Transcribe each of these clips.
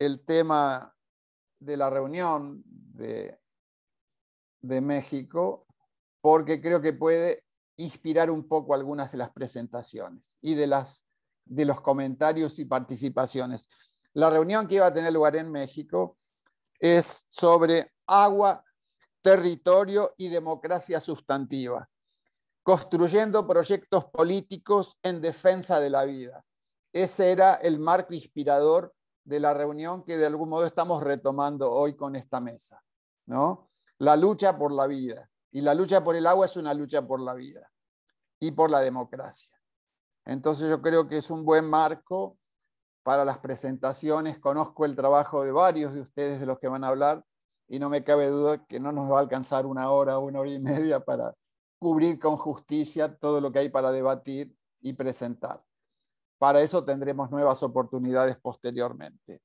el tema de la reunión de, de México porque creo que puede inspirar un poco algunas de las presentaciones y de, las, de los comentarios y participaciones. La reunión que iba a tener lugar en México es sobre agua, territorio y democracia sustantiva, construyendo proyectos políticos en defensa de la vida. Ese era el marco inspirador de la reunión que de algún modo estamos retomando hoy con esta mesa. ¿no? La lucha por la vida. Y la lucha por el agua es una lucha por la vida y por la democracia. Entonces yo creo que es un buen marco para las presentaciones. Conozco el trabajo de varios de ustedes de los que van a hablar y no me cabe duda que no nos va a alcanzar una hora o una hora y media para cubrir con justicia todo lo que hay para debatir y presentar. Para eso tendremos nuevas oportunidades posteriormente.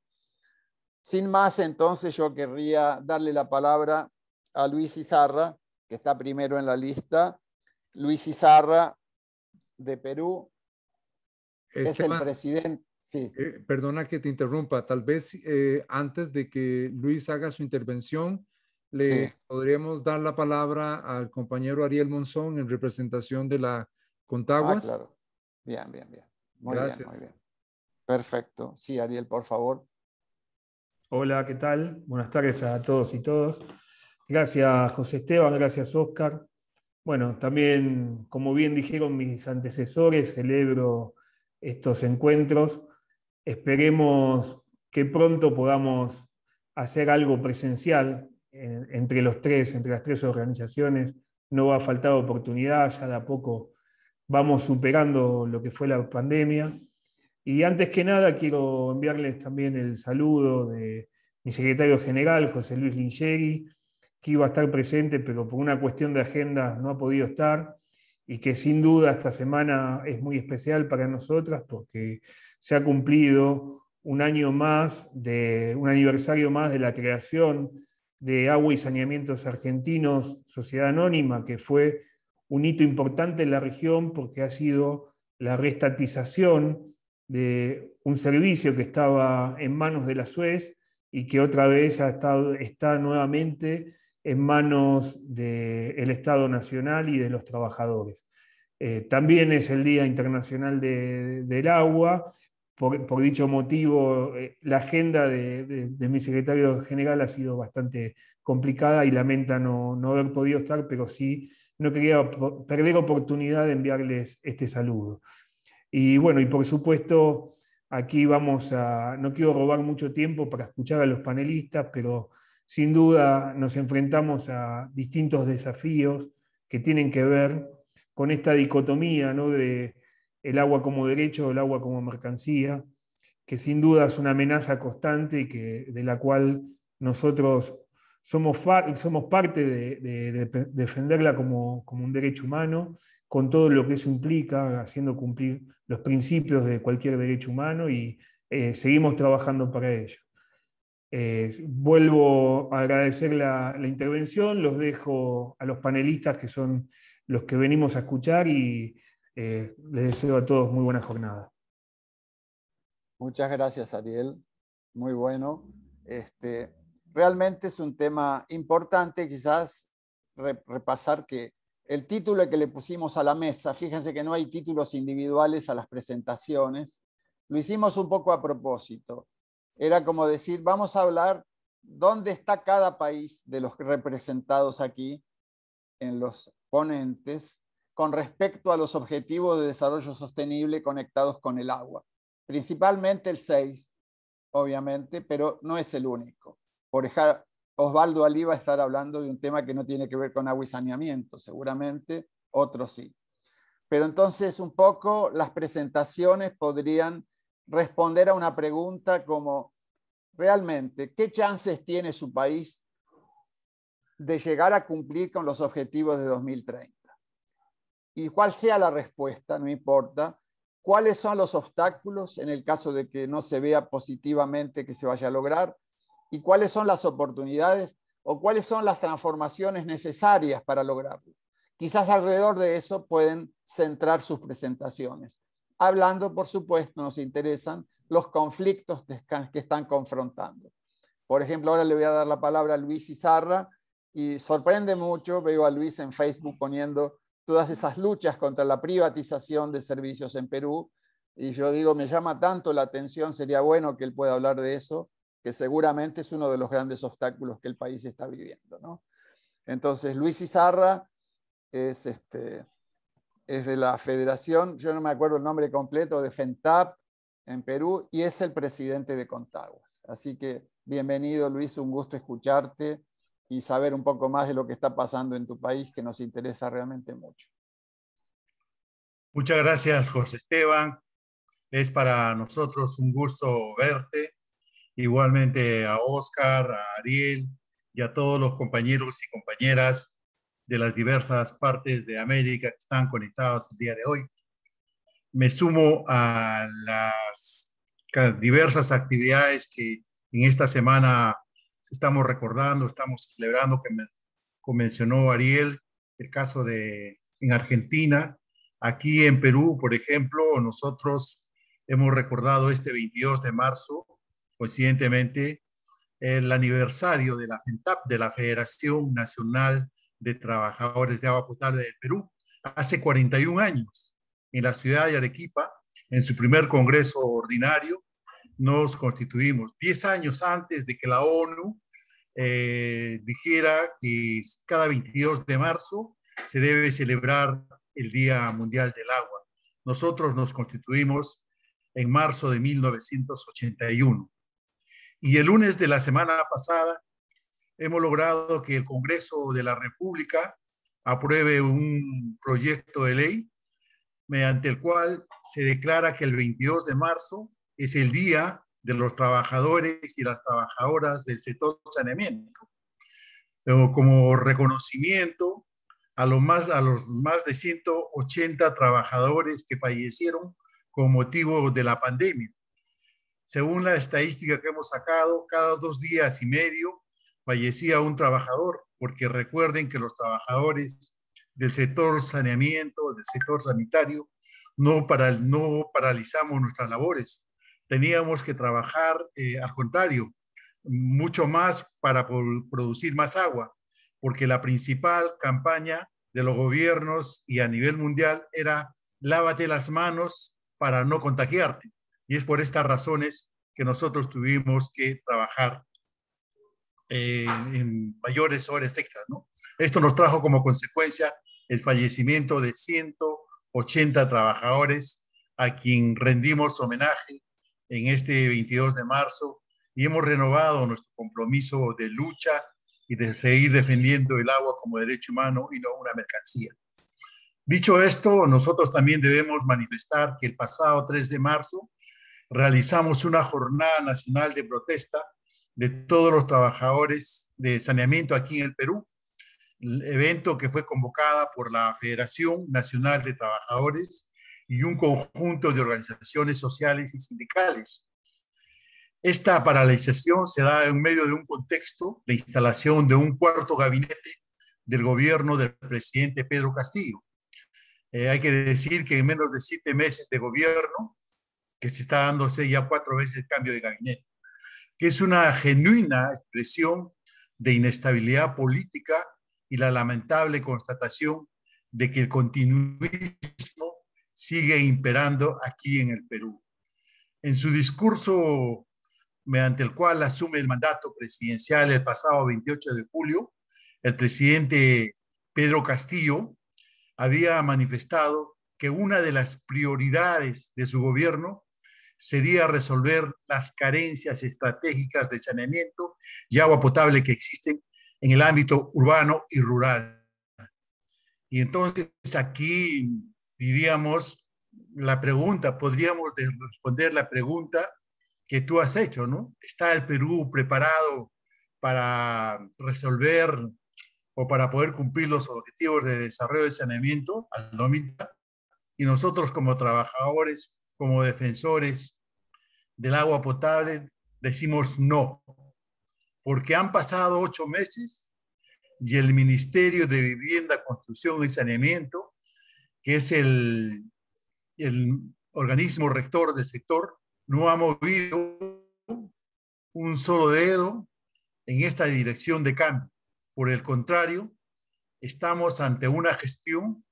Sin más, entonces yo querría darle la palabra a Luis Izarra, que está primero en la lista. Luis Izarra, de Perú, es el presidente. Eh, perdona que te interrumpa. Tal vez eh, antes de que Luis haga su intervención, le podríamos dar la palabra al compañero Ariel Monzón en representación de la ah, Contaguas. Ah, claro. Bien, bien, bien. Muy bien, muy bien. Perfecto. Sí, Ariel, por favor. Hola, ¿qué tal? Buenas tardes a todos y todas. Gracias, José Esteban, gracias, Oscar. Bueno, también, como bien dijeron mis antecesores, celebro estos encuentros. Esperemos que pronto podamos hacer algo presencial eh, entre los tres, entre las tres organizaciones. No va a faltar oportunidad, ya de a poco vamos superando lo que fue la pandemia. Y antes que nada, quiero enviarles también el saludo de mi secretario general, José Luis Linchegui, que iba a estar presente, pero por una cuestión de agenda no ha podido estar, y que sin duda esta semana es muy especial para nosotras porque se ha cumplido un año más, de, un aniversario más de la creación de Agua y Saneamientos Argentinos, Sociedad Anónima, que fue un hito importante en la región porque ha sido la restatización de un servicio que estaba en manos de la Suez y que otra vez ha estado, está nuevamente en manos del Estado Nacional y de los trabajadores. Eh, también es el Día Internacional del Agua. Por, dicho motivo, eh, la agenda de, mi secretario general ha sido bastante complicada y lamenta no, no haber podido estar, pero sí no quería perder oportunidad de enviarles este saludo. Y bueno, y por supuesto, aquí vamos a, no quiero robar mucho tiempo para escuchar a los panelistas, pero sin duda nos enfrentamos a distintos desafíos que tienen que ver con esta dicotomía ¿no? de el agua como derecho, o el agua como mercancía, que sin duda es una amenaza constante y que, de la cual nosotros somos, somos parte de, defenderla como, un derecho humano, con todo lo que eso implica, haciendo cumplir los principios de cualquier derecho humano y eh, seguimos trabajando para ello. Eh, vuelvo a agradecer la, intervención, los dejo a los panelistas que son los que venimos a escuchar y eh, les deseo a todos muy buena jornada. Muchas gracias, Ariel. Muy bueno. Este, realmente es un tema importante, quizás repasar que el título que le pusimos a la mesa, fíjense que no hay títulos individuales a las presentaciones, lo hicimos un poco a propósito. Era como decir, vamos a hablar dónde está cada país de los representados aquí en los ponentes con respecto a los objetivos de desarrollo sostenible conectados con el agua. Principalmente el 6, obviamente, pero no es el único por dejar Osvaldo a estar hablando de un tema que no tiene que ver con agua y saneamiento, seguramente otro sí. Pero entonces un poco las presentaciones podrían responder a una pregunta como, realmente, ¿qué chances tiene su país de llegar a cumplir con los objetivos de 2030? Y cuál sea la respuesta, no importa, cuáles son los obstáculos en el caso de que no se vea positivamente que se vaya a lograr, y cuáles son las oportunidades o cuáles son las transformaciones necesarias para lograrlo. Quizás alrededor de eso pueden centrar sus presentaciones. Hablando, por supuesto, nos interesan los conflictos que están confrontando. Por ejemplo, ahora le voy a dar la palabra a Luis Izarra y sorprende mucho, veo a Luis en Facebook poniendo todas esas luchas contra la privatización de servicios en Perú y yo digo, me llama tanto la atención, sería bueno que él pueda hablar de eso, que seguramente es uno de los grandes obstáculos que el país está viviendo. Entonces, Luis Izarra es, este, es de la federación, yo no me acuerdo el nombre completo, de FENTAP en Perú, y es el presidente de Contaguas. Así que, bienvenido Luis, un gusto escucharte y saber un poco más de lo que está pasando en tu país, que nos interesa realmente mucho. Muchas gracias, José Esteban. Es para nosotros un gusto verte igualmente a Oscar, a Ariel y a todos los compañeros y compañeras de las diversas partes de América que están conectados el día de hoy. Me sumo a las diversas actividades que en esta semana estamos recordando, estamos celebrando, que mencionó Ariel, el caso de en Argentina. Aquí en Perú, por ejemplo, nosotros hemos recordado este 22 de marzo coincidentemente el aniversario de la FENTAP, de la Federación Nacional de Trabajadores de Agua Potable del Perú, hace 41 años, en la ciudad de Arequipa, en su primer Congreso Ordinario, nos constituimos 10 años antes de que la ONU eh, dijera que cada 22 de marzo se debe celebrar el Día Mundial del Agua. Nosotros nos constituimos en marzo de 1981. Y el lunes de la semana pasada hemos logrado que el Congreso de la República apruebe un proyecto de ley mediante el cual se declara que el 22 de marzo es el Día de los Trabajadores y las Trabajadoras del sector saneamiento, como reconocimiento a, más, a los más de 180 trabajadores que fallecieron con motivo de la pandemia. Según la estadística que hemos sacado, cada dos días y medio fallecía un trabajador, porque recuerden que los trabajadores del sector saneamiento, del sector sanitario, no, para, no paralizamos nuestras labores. Teníamos que trabajar eh, al contrario, mucho más para producir más agua, porque la principal campaña de los gobiernos y a nivel mundial era lávate las manos para no contagiarte. Y es por estas razones que nosotros tuvimos que trabajar en mayores horas extras. Esto nos trajo como consecuencia el fallecimiento de 180 trabajadores a quien rendimos homenaje en este 22 de marzo y hemos renovado nuestro compromiso de lucha y de seguir defendiendo el agua como derecho humano y no una mercancía. Dicho esto, nosotros también debemos manifestar que el pasado 3 de marzo realizamos una jornada nacional de protesta de todos los trabajadores de saneamiento aquí en el Perú, evento que fue convocada por la Federación Nacional de Trabajadores y un conjunto de organizaciones sociales y sindicales. Esta paralización se da en medio de un contexto de instalación de un cuarto gabinete del gobierno del presidente Pedro Castillo. Eh, hay que decir que en menos de siete meses de gobierno, que se está dándose ya cuatro veces el cambio de gabinete, que es una genuina expresión de inestabilidad política y la lamentable constatación de que el continuismo sigue imperando aquí en el Perú. En su discurso mediante el cual asume el mandato presidencial el pasado 28 de julio, el presidente Pedro Castillo había manifestado que una de las prioridades de su gobierno sería resolver las carencias estratégicas de saneamiento y agua potable que existen en el ámbito urbano y rural. Y entonces aquí diríamos la pregunta, podríamos responder la pregunta que tú has hecho, ¿no? ¿Está el Perú preparado para resolver o para poder cumplir los objetivos de desarrollo de saneamiento al Y nosotros como trabajadores como defensores del agua potable, decimos no, porque han pasado ocho meses y el Ministerio de Vivienda, Construcción y Saneamiento, que es el, el organismo rector del sector, no ha movido un solo dedo en esta dirección de cambio. Por el contrario, estamos ante una gestión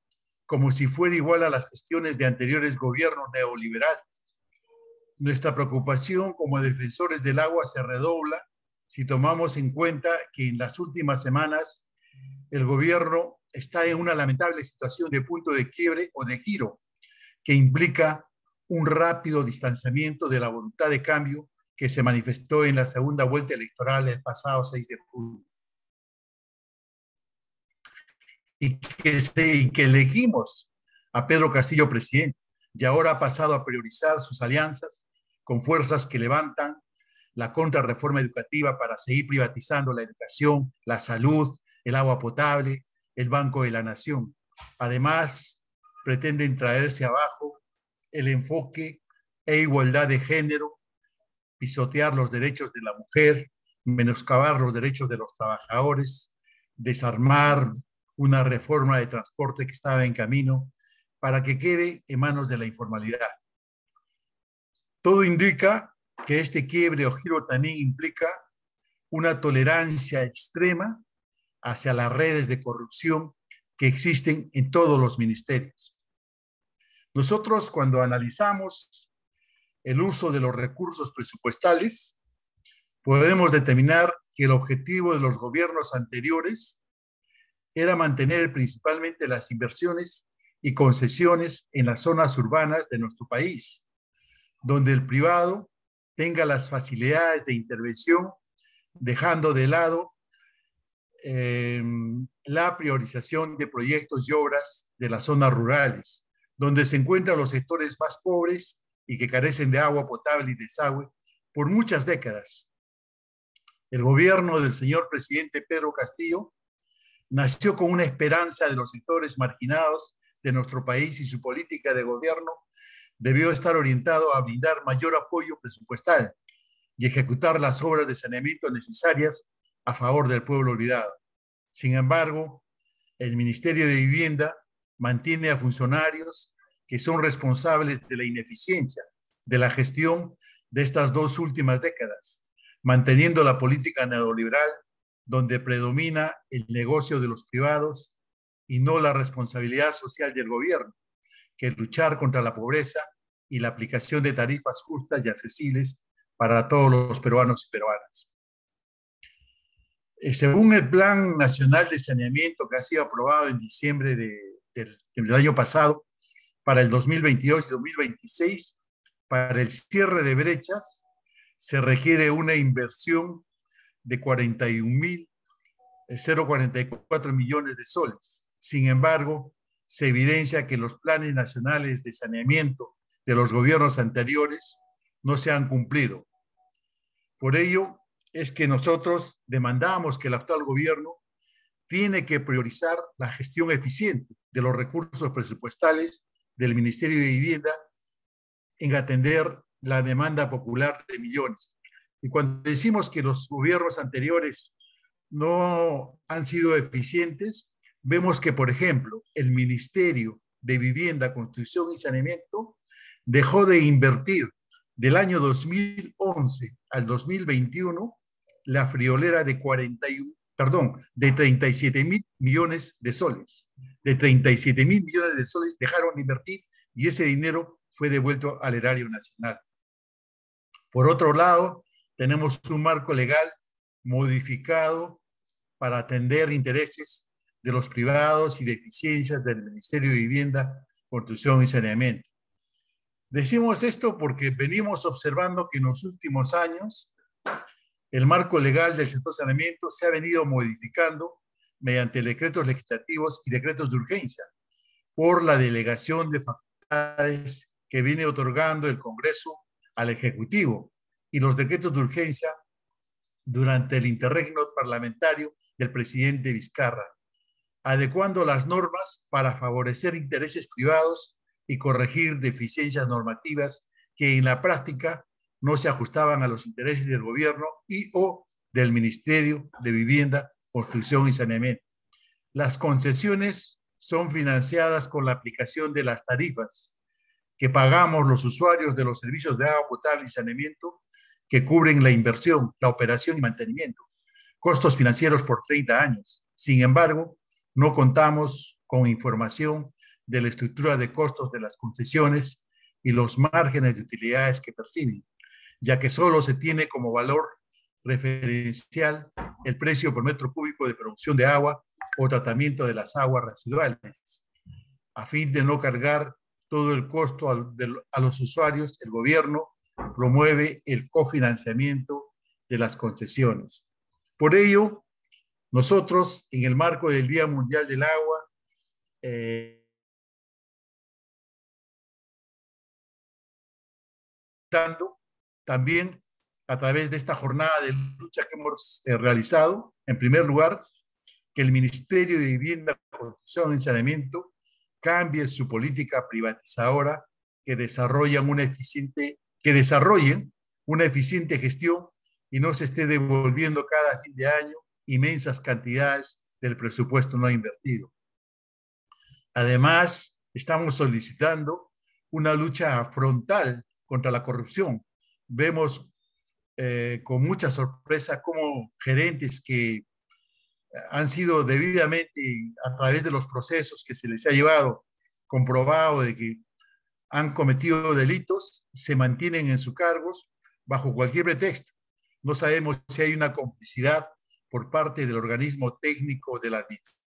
como si fuera igual a las gestiones de anteriores gobiernos neoliberales. Nuestra preocupación como defensores del agua se redobla si tomamos en cuenta que en las últimas semanas el gobierno está en una lamentable situación de punto de quiebre o de giro que implica un rápido distanciamiento de la voluntad de cambio que se manifestó en la segunda vuelta electoral el pasado 6 de julio. y que, elegimos a Pedro Castillo presidente y ahora ha pasado a priorizar sus alianzas con fuerzas que levantan la contrarreforma educativa para seguir privatizando la educación, la salud, el agua potable, el Banco de la Nación. Además, pretenden traerse abajo el enfoque e igualdad de género, pisotear los derechos de la mujer, menoscabar los derechos de los trabajadores, desarmar una reforma de transporte que estaba en camino para que quede en manos de la informalidad. Todo indica que este quiebre o giro también implica una tolerancia extrema hacia las redes de corrupción que existen en todos los ministerios. Nosotros cuando analizamos el uso de los recursos presupuestales, podemos determinar que el objetivo de los gobiernos anteriores era mantener principalmente las inversiones y concesiones en las zonas urbanas de nuestro país, donde el privado tenga las facilidades de intervención, dejando de lado em, la priorización de proyectos y obras de las zonas rurales, donde se encuentran los sectores más pobres y que carecen de agua potable y desagüe por muchas décadas. El gobierno del señor presidente Pedro Castillo Nació con una esperanza de los sectores marginados de nuestro país y su política de gobierno debió estar orientado a brindar mayor apoyo presupuestal y ejecutar las obras de saneamiento necesarias a favor del pueblo olvidado. Sin embargo, el Ministerio de Vivienda mantiene a funcionarios que son responsables de la ineficiencia de la gestión de estas dos últimas décadas, manteniendo la política neoliberal donde predomina el negocio de los privados y no la responsabilidad social del gobierno, que luchar contra la pobreza y la aplicación de tarifas justas y accesibles para todos los peruanos y peruanas. Eh, según el Plan Nacional de Saneamiento que ha sido aprobado en diciembre del año pasado, para el 2022 y 2026, para el cierre de brechas, se requiere una inversión de 0.44 eh, millones de soles. Sin embargo, se evidencia que los planes nacionales de saneamiento de los gobiernos anteriores no se han cumplido. Por ello, es que nosotros demandamos que el actual gobierno tiene que priorizar la gestión eficiente de los recursos presupuestales del Ministerio de Vivienda en atender la demanda popular de millones y cuando decimos que los gobiernos anteriores no han sido eficientes, vemos que, por ejemplo, el Ministerio de Vivienda, Construcción y Saneamiento dejó de invertir del año 2011 al 2021 la friolera de 41, perdón, de 37 mil millones de soles. De 37 mil millones de soles dejaron de invertir y ese dinero fue devuelto al erario nacional. Por otro lado, tenemos un marco legal modificado para atender intereses de los privados y deficiencias del Ministerio de Vivienda, Construcción y Saneamiento. Decimos esto porque venimos observando que en los últimos años el marco legal del sector saneamiento se ha venido modificando mediante decretos legislativos y decretos de urgencia por la delegación de facultades que viene otorgando el Congreso al Ejecutivo y los decretos de urgencia durante el interregno parlamentario del presidente Vizcarra, adecuando las normas para favorecer intereses privados y corregir deficiencias normativas que en la práctica no se ajustaban a los intereses del gobierno y o del Ministerio de Vivienda, Construcción y Saneamiento. Las concesiones son financiadas con la aplicación de las tarifas que pagamos los usuarios de los servicios de agua potable y saneamiento que cubren la inversión, la operación y mantenimiento, costos financieros por 30 años. Sin embargo, no contamos con información de la estructura de costos de las concesiones y los márgenes de utilidades que perciben, ya que solo se tiene como valor referencial el precio por metro cúbico de producción de agua o tratamiento de las aguas residuales. A fin de no cargar todo el costo a los usuarios, el gobierno promueve el cofinanciamiento de las concesiones. Por ello, nosotros, en el marco del Día Mundial del Agua, eh, también a través de esta jornada de lucha que hemos eh, realizado, en primer lugar, que el Ministerio de Vivienda, Construcción y Saneamiento cambie su política privatizadora que desarrolla una eficiente que desarrollen una eficiente gestión y no se esté devolviendo cada fin de año inmensas cantidades del presupuesto no invertido. Además, estamos solicitando una lucha frontal contra la corrupción. Vemos eh, con mucha sorpresa cómo gerentes que han sido debidamente, a través de los procesos que se les ha llevado, comprobado de que han cometido delitos, se mantienen en sus cargos bajo cualquier pretexto. No sabemos si hay una complicidad por parte del organismo técnico de la administración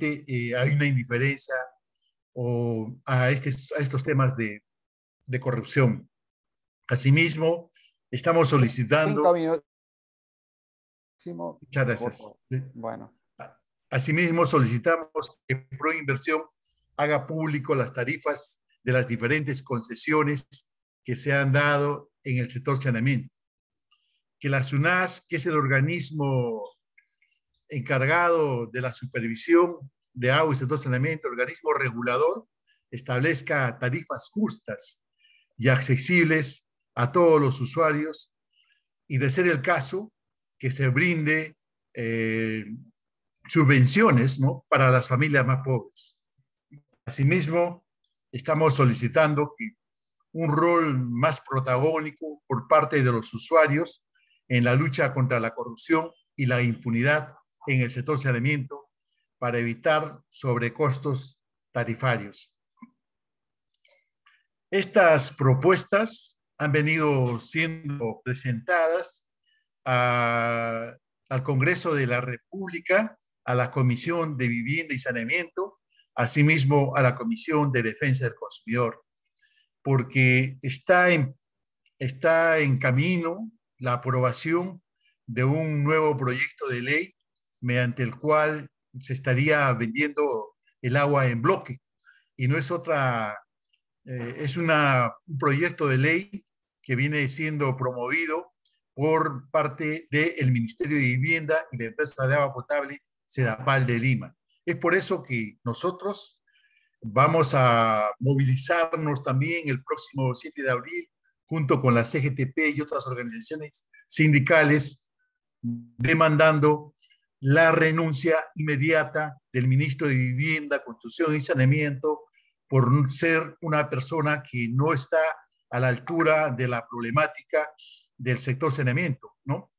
eh, hay una indiferencia o este, a, estos temas de, de, corrupción. Asimismo, estamos solicitando... Cinco minutos. Muchas gracias. Bueno. Asimismo, solicitamos que Proinversión haga público las tarifas de las diferentes concesiones que se han dado en el sector saneamiento. Que la SUNAS, que es el organismo encargado de la supervisión de agua y sector saneamiento, organismo regulador, establezca tarifas justas y accesibles a todos los usuarios y, de ser el caso, que se brinde eh, subvenciones ¿no? para las familias más pobres. Asimismo, estamos solicitando que un rol más protagónico por parte de los usuarios en la lucha contra la corrupción y la impunidad en el sector saneamiento para evitar sobrecostos tarifarios. Estas propuestas han venido siendo presentadas al Congreso de la República a la Comisión de Vivienda y Saneamiento, asimismo a la Comisión de Defensa del Consumidor, porque está en, está en camino la aprobación de un nuevo proyecto de ley mediante el cual se estaría vendiendo el agua en bloque. Y no es otra, eh, es un proyecto de ley que viene siendo promovido por parte del Ministerio de Vivienda y de empresa de agua potable pal de Lima. Es por eso que nosotros vamos a movilizarnos también el próximo 7 de abril junto con la CGTP y otras organizaciones sindicales demandando la renuncia inmediata del ministro de Vivienda, Construcción y Saneamiento por ser una persona que no está a la altura de la problemática del sector saneamiento, ¿no?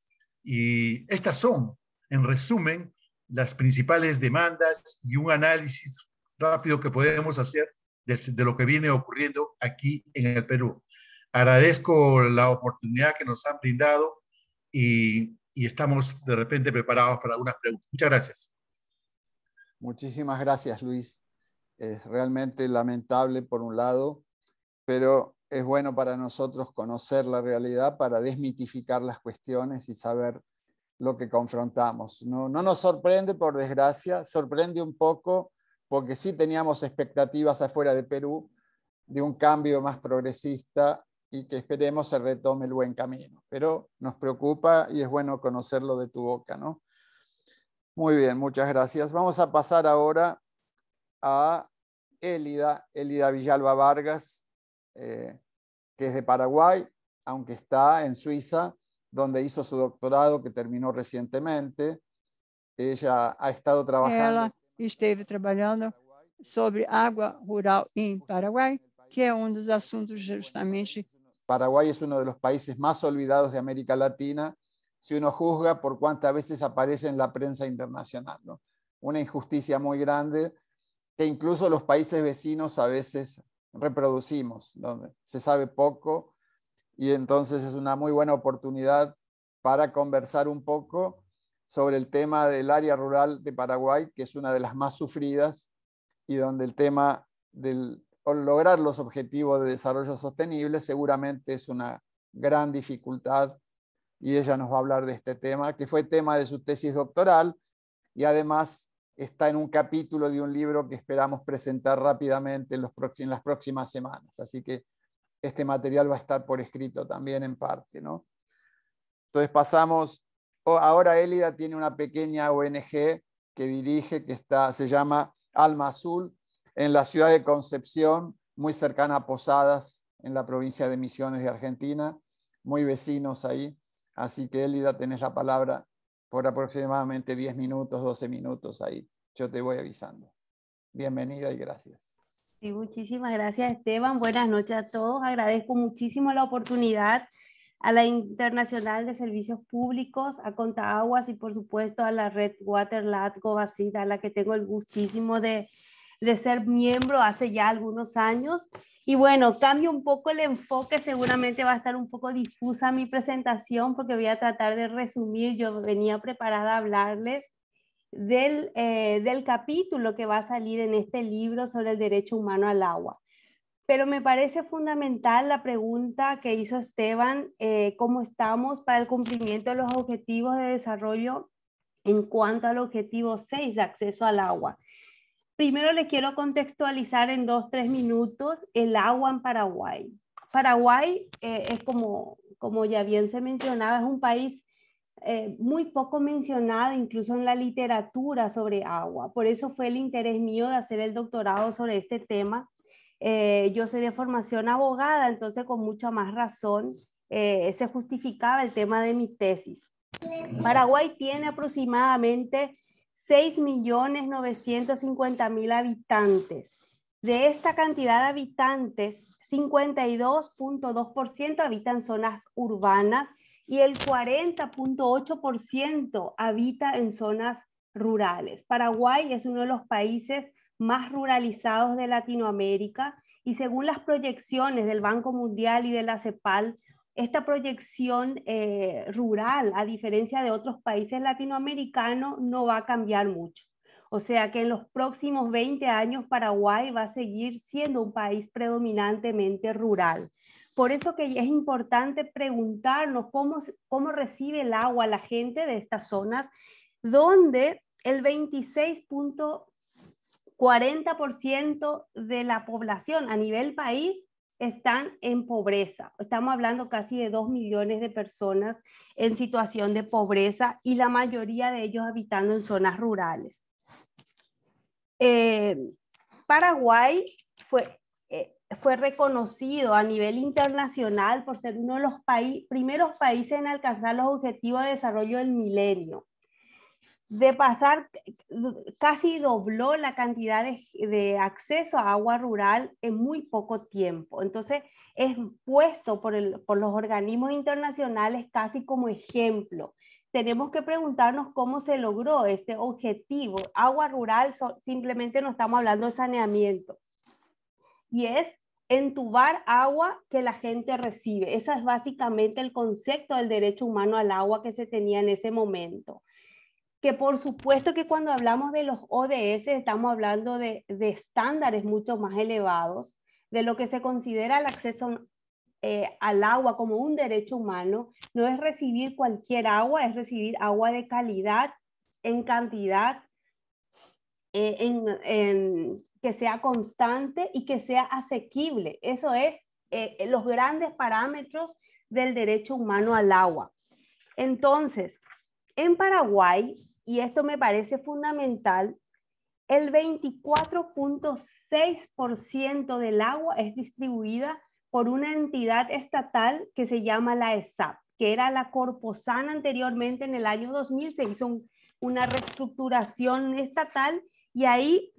Y estas son, en resumen, las principales demandas y un análisis rápido que podemos hacer de, lo que viene ocurriendo aquí en el Perú. Agradezco la oportunidad que nos han brindado y, y estamos de repente preparados para algunas preguntas. Muchas gracias. Muchísimas gracias, Luis. Es realmente lamentable por un lado, pero es bueno para nosotros conocer la realidad para desmitificar las cuestiones y saber lo que confrontamos. No, nos sorprende, por desgracia, sorprende un poco porque sí teníamos expectativas afuera de Perú de un cambio más progresista y que esperemos se retome el buen camino. Pero nos preocupa y es bueno conocerlo de tu boca, Muy bien, muchas gracias. Vamos a pasar ahora a Elida, Elida Villalba Vargas, eh, que es de Paraguay, aunque está en Suiza donde hizo su doctorado que terminó recientemente. Ella ha estado trabajando. sobre agua rural en em Paraguay, que es uno um de los asuntos justamente. Paraguay es uno de los países más olvidados de América Latina, si uno juzga por cuántas veces aparece en la prensa internacional. ¿no? Una injusticia muy grande que incluso los países vecinos a veces reproducimos, donde se sabe poco y entonces es una muy buena oportunidad para conversar un poco sobre el tema del área rural de Paraguay, que es una de las más sufridas y donde el tema del lograr los objetivos de desarrollo sostenible seguramente es una gran dificultad y ella nos va a hablar de este tema, que fue tema de su tesis doctoral y además está en un capítulo de un libro que esperamos presentar rápidamente en, los en las próximas semanas. Así que este material va a estar por escrito también en parte. ¿no? Entonces pasamos, ahora Elida tiene una pequeña ONG que dirige, que está, se llama Alma Azul, en la ciudad de Concepción, muy cercana a Posadas, en la provincia de Misiones de Argentina, muy vecinos ahí. Así que Elida, tenés la palabra por aproximadamente 10 minutos, 12 minutos ahí. Yo te voy avisando. Bienvenida y gracias. Sí, muchísimas gracias Esteban. Buenas noches a todos. Agradezco muchísimo la oportunidad a la Internacional de Servicios Públicos, a Contaguas y por supuesto a la red Water a la que tengo el gustísimo de, de ser miembro hace ya algunos años. Y bueno, cambio un poco el enfoque, seguramente va a estar un poco difusa mi presentación porque voy a tratar de resumir, yo venía preparada a hablarles del, eh, del capítulo que va a salir en este libro sobre el derecho humano al agua. Pero me parece fundamental la pregunta que hizo Esteban, eh, ¿cómo estamos para el cumplimiento de los objetivos de desarrollo en cuanto al objetivo 6 acceso al agua? Primero les quiero contextualizar en dos, tres minutos el agua en Paraguay. Paraguay eh, es como, como ya bien se mencionaba, es un país eh, muy poco mencionado incluso en la literatura sobre agua. Por eso fue el interés mío de hacer el doctorado sobre este tema. Eh, yo soy de formación abogada, entonces con mucha más razón eh, se justificaba el tema de mi tesis. Paraguay tiene aproximadamente 6.950.000 habitantes. De esta cantidad de habitantes, 52.2% habitan zonas urbanas y el 40.8% habita en zonas rurales. Paraguay es uno de los países más ruralizados de Latinoamérica y según las proyecciones del Banco Mundial y de la CEPAL, esta proyección eh, rural, a diferencia de otros países latinoamericanos, no va a cambiar mucho. O sea que en los próximos 20 años Paraguay va a seguir siendo un país predominantemente rural. Por eso que es importante preguntarnos cómo, cómo recibe el agua la gente de estas zonas, donde el 26.40% de la población a nivel país están en pobreza. Estamos hablando casi de 2 millones de personas en situación de pobreza y la mayoría de ellos habitando en zonas rurales. Eh, Paraguay fue, fue reconocido a nivel internacional por ser uno de los primeros países en alcanzar los objetivos de desarrollo del milenio. De pasar, casi dobló la cantidad de, acceso a agua rural en muy poco tiempo. Entonces, es puesto por los organismos internacionales casi como ejemplo tenemos que preguntarnos cómo se logró este objetivo. Agua rural, simplemente no estamos hablando de saneamiento y es entubar agua que la gente recibe. Ese es básicamente el concepto del derecho humano al agua que se tenía en ese momento. Que por supuesto que cuando hablamos de los ODS estamos hablando de, estándares mucho más elevados, de lo que se considera el acceso eh, al agua como un derecho humano, no es recibir cualquier agua, es recibir agua de calidad, en cantidad, eh, en que sea constante y que sea asequible. Eso es eh, eh, los grandes parámetros del derecho humano al agua. Entonces, en Paraguay, y esto me parece fundamental, el 24.6% del agua es distribuida por una entidad estatal que se llama la ESAP, que era la Corposan anteriormente en el año 2000, se hizo una reestructuración estatal y ahí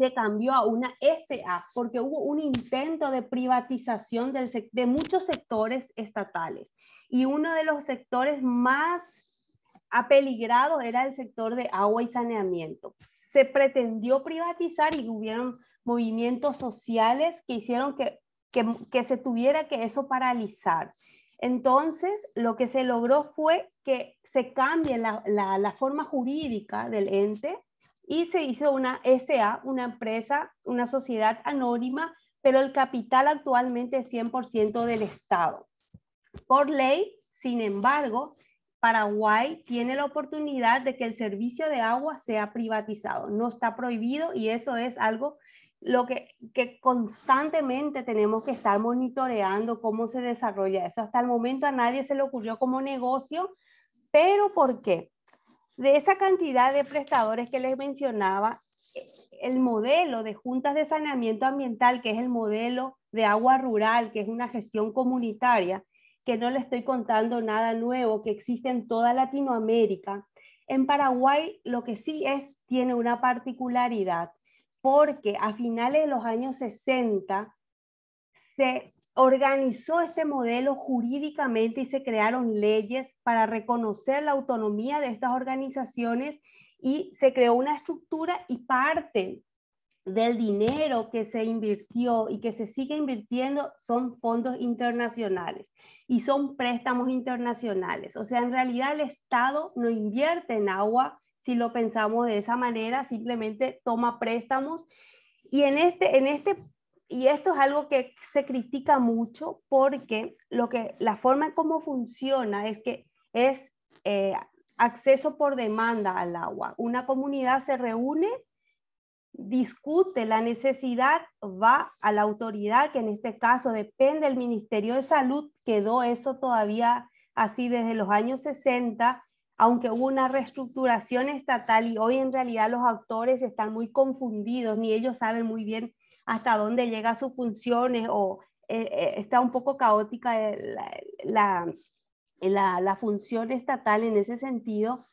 se cambió a una SA porque hubo un intento de privatización de muchos sectores estatales. Y uno de los sectores más apeligrados era el sector de agua y saneamiento. Se pretendió privatizar y hubieron movimientos sociales que hicieron que, que, se tuviera que eso paralizar. Entonces, lo que se logró fue que se cambie la, forma jurídica del ente y se hizo una SA, una empresa, una sociedad anónima, pero el capital actualmente es 100% del Estado. Por ley, sin embargo, Paraguay tiene la oportunidad de que el servicio de agua sea privatizado. No está prohibido y eso es algo lo que, que, constantemente tenemos que estar monitoreando cómo se desarrolla eso. Hasta el momento a nadie se le ocurrió como negocio, pero ¿por qué? De esa cantidad de prestadores que les mencionaba, el modelo de juntas de saneamiento ambiental, que es el modelo de agua rural, que es una gestión comunitaria, que no le estoy contando nada nuevo, que existe en toda Latinoamérica. En Paraguay lo que sí es, tiene una particularidad, porque a finales de los años 60 se organizó este modelo jurídicamente y se crearon leyes para reconocer la autonomía de estas organizaciones y se creó una estructura y parte del dinero que se invirtió y que se sigue invirtiendo son fondos internacionales y son préstamos internacionales. O sea, en realidad el Estado no invierte en agua, si lo pensamos de esa manera, simplemente toma préstamos. Y en este, en este y esto es algo que se critica mucho porque lo que, la forma en cómo funciona es que es eh, acceso por demanda al agua. Una comunidad se reúne, discute la necesidad, va a la autoridad, que en este caso depende del Ministerio de Salud, quedó eso todavía así desde los años 60, aunque hubo una reestructuración estatal y hoy en realidad los actores están muy confundidos, ni ellos saben muy bien hasta dónde llega sus funciones o eh, eh, está un poco caótica la, función estatal en ese sentido.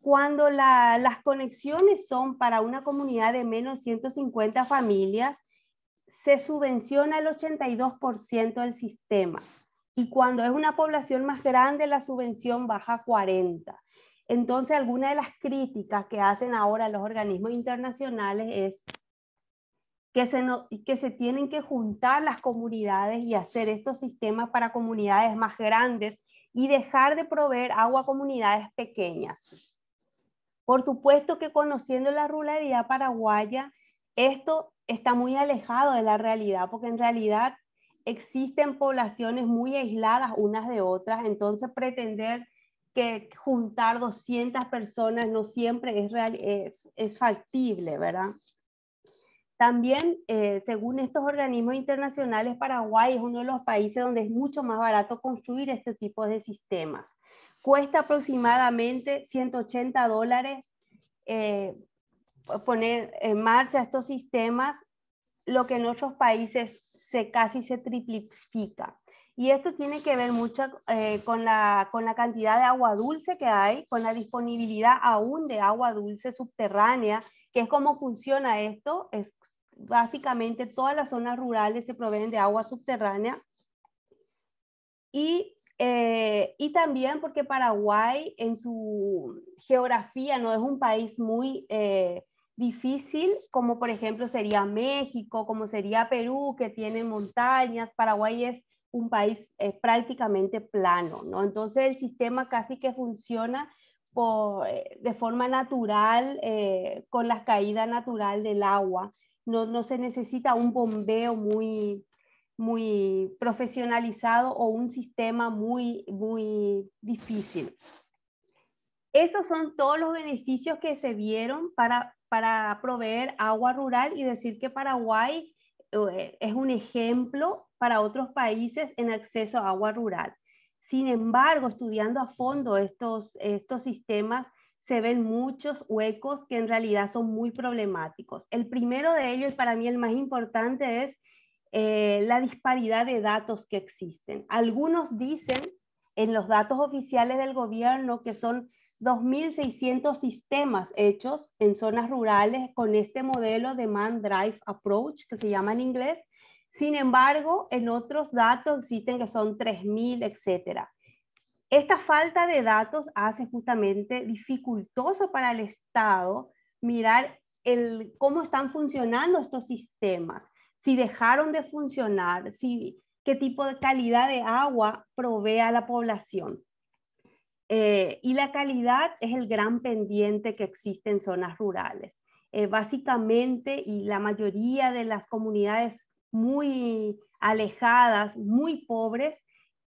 Cuando las conexiones son para una comunidad de menos 150 familias, se subvenciona el 82% del sistema y cuando es una población más grande la subvención baja 40. Entonces, alguna de las críticas que hacen ahora los organismos internacionales es que se, tienen que juntar las comunidades y hacer estos sistemas para comunidades más grandes y dejar de proveer agua a comunidades pequeñas. Por supuesto que conociendo la ruralidad paraguaya, esto está muy alejado de la realidad, porque en realidad existen poblaciones muy aisladas unas de otras, entonces pretender que juntar 200 personas no siempre es, es, es factible, ¿verdad? También, eh, según estos organismos internacionales, Paraguay es uno de los países donde es mucho más barato construir este tipo de sistemas. Cuesta aproximadamente 180 dólares eh, poner en marcha estos sistemas, lo que en otros países se casi se triplifica. Y esto tiene que ver mucho eh, con, la, con la cantidad de agua dulce que hay, con la disponibilidad aún de agua dulce subterránea, que es cómo funciona esto. Es, básicamente todas las zonas rurales se proveen de agua subterránea. Y, eh, también porque Paraguay en su geografía no es un país muy... Eh, difícil, como por ejemplo sería México, como sería Perú, que tiene montañas, Paraguay es un país eh, prácticamente plano, ¿no? Entonces el sistema casi que funciona por, eh, de forma natural, eh, con la caída natural del agua. No, no, se necesita un bombeo muy, muy profesionalizado o un sistema muy, muy difícil. Esos son todos los beneficios que se vieron para, para proveer agua rural y decir que Paraguay eh, es un ejemplo para otros países en acceso a agua rural. Sin embargo, estudiando a fondo estos, estos sistemas, se ven muchos huecos que en realidad son muy problemáticos. El primero de ellos, para mí el más importante, es eh, la disparidad de datos que existen. Algunos dicen en los datos oficiales del gobierno que son 2.600 sistemas hechos en zonas rurales con este modelo de Man Drive Approach, que se llama en inglés. Sin embargo, en otros datos existen que son 3.000, etc. Esta falta de datos hace justamente dificultoso para el Estado mirar cómo están funcionando estos sistemas, si dejaron de funcionar, si, qué tipo de calidad de agua provee a la población. Eh, y la calidad es el gran pendiente que existe en zonas rurales. Eh, básicamente, y la mayoría de las comunidades muy alejadas, muy pobres,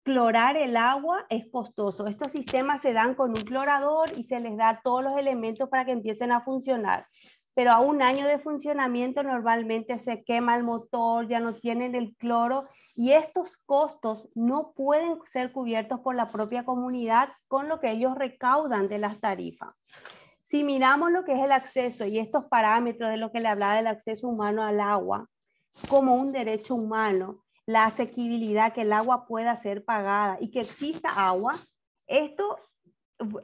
clorar el agua es costoso. Estos sistemas se dan con un clorador y se les da todos los elementos para que empiecen a funcionar. Pero a un año de funcionamiento normalmente se quema el motor, ya no tienen el cloro y estos costos no pueden ser cubiertos por la propia comunidad con lo que ellos recaudan de las tarifas. Si miramos lo que es el acceso y estos parámetros de lo que le hablaba del acceso humano al agua como un derecho humano, la asequibilidad, que el agua pueda ser pagada y que exista agua, esto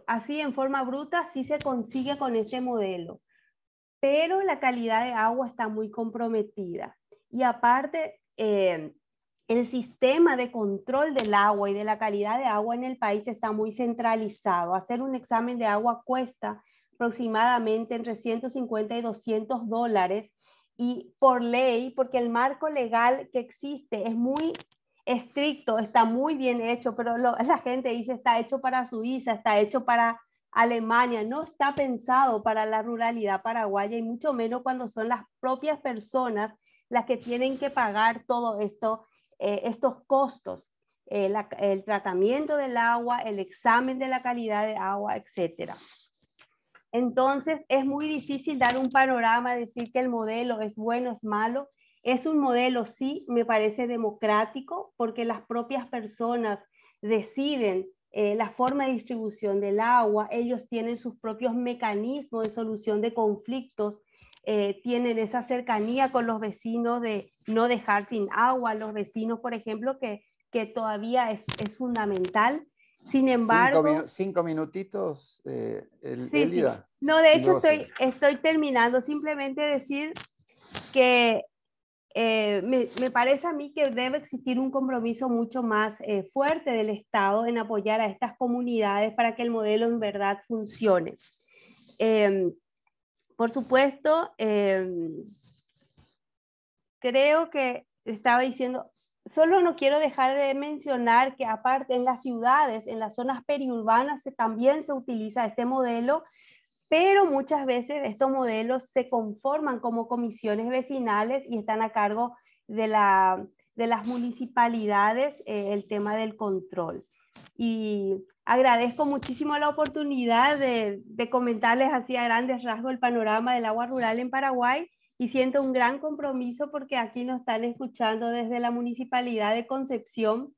así en forma bruta sí se consigue con este modelo, pero la calidad de agua está muy comprometida. Y aparte, eh, el sistema de control del agua y de la calidad de agua en el país está muy centralizado. Hacer un examen de agua cuesta aproximadamente entre 150 y 200 dólares y por ley, porque el marco legal que existe es muy estricto, está muy bien hecho, pero la gente dice está hecho para Suiza, está hecho para Alemania, no está pensado para la ruralidad paraguaya y mucho menos cuando son las propias personas las que tienen que pagar todo esto eh, estos costos, eh, el tratamiento del agua, el examen de la calidad de agua, etcétera. Entonces, es muy difícil dar un panorama, decir que el modelo es bueno, es malo. Es un modelo, sí, me parece democrático, porque las propias personas deciden eh, la forma de distribución del agua, ellos tienen sus propios mecanismos de solución de conflictos, eh, tienen esa cercanía con los vecinos de no dejar sin agua a los vecinos, por ejemplo, que, que todavía es, es, fundamental. Sin embargo... Cinco, minutitos, eh, Elida. No, de hecho estoy, estoy terminando. Simplemente decir que eh, me, me, parece a mí que debe existir un compromiso mucho más fuerte del Estado en apoyar a estas comunidades para que el modelo en verdad funcione. Em, por supuesto, em, creo que estaba diciendo, solo no quiero dejar de mencionar que aparte en las ciudades, en las zonas periurbanas también se utiliza este modelo, pero muchas veces estos modelos se conforman como comisiones vecinales y están a cargo de, las municipalidades eh, el tema del control y agradezco muchísimo la oportunidad de, comentarles así a grandes rasgos el panorama del agua rural en Paraguay y siento un gran compromiso porque aquí nos están escuchando desde la Municipalidad de Concepción,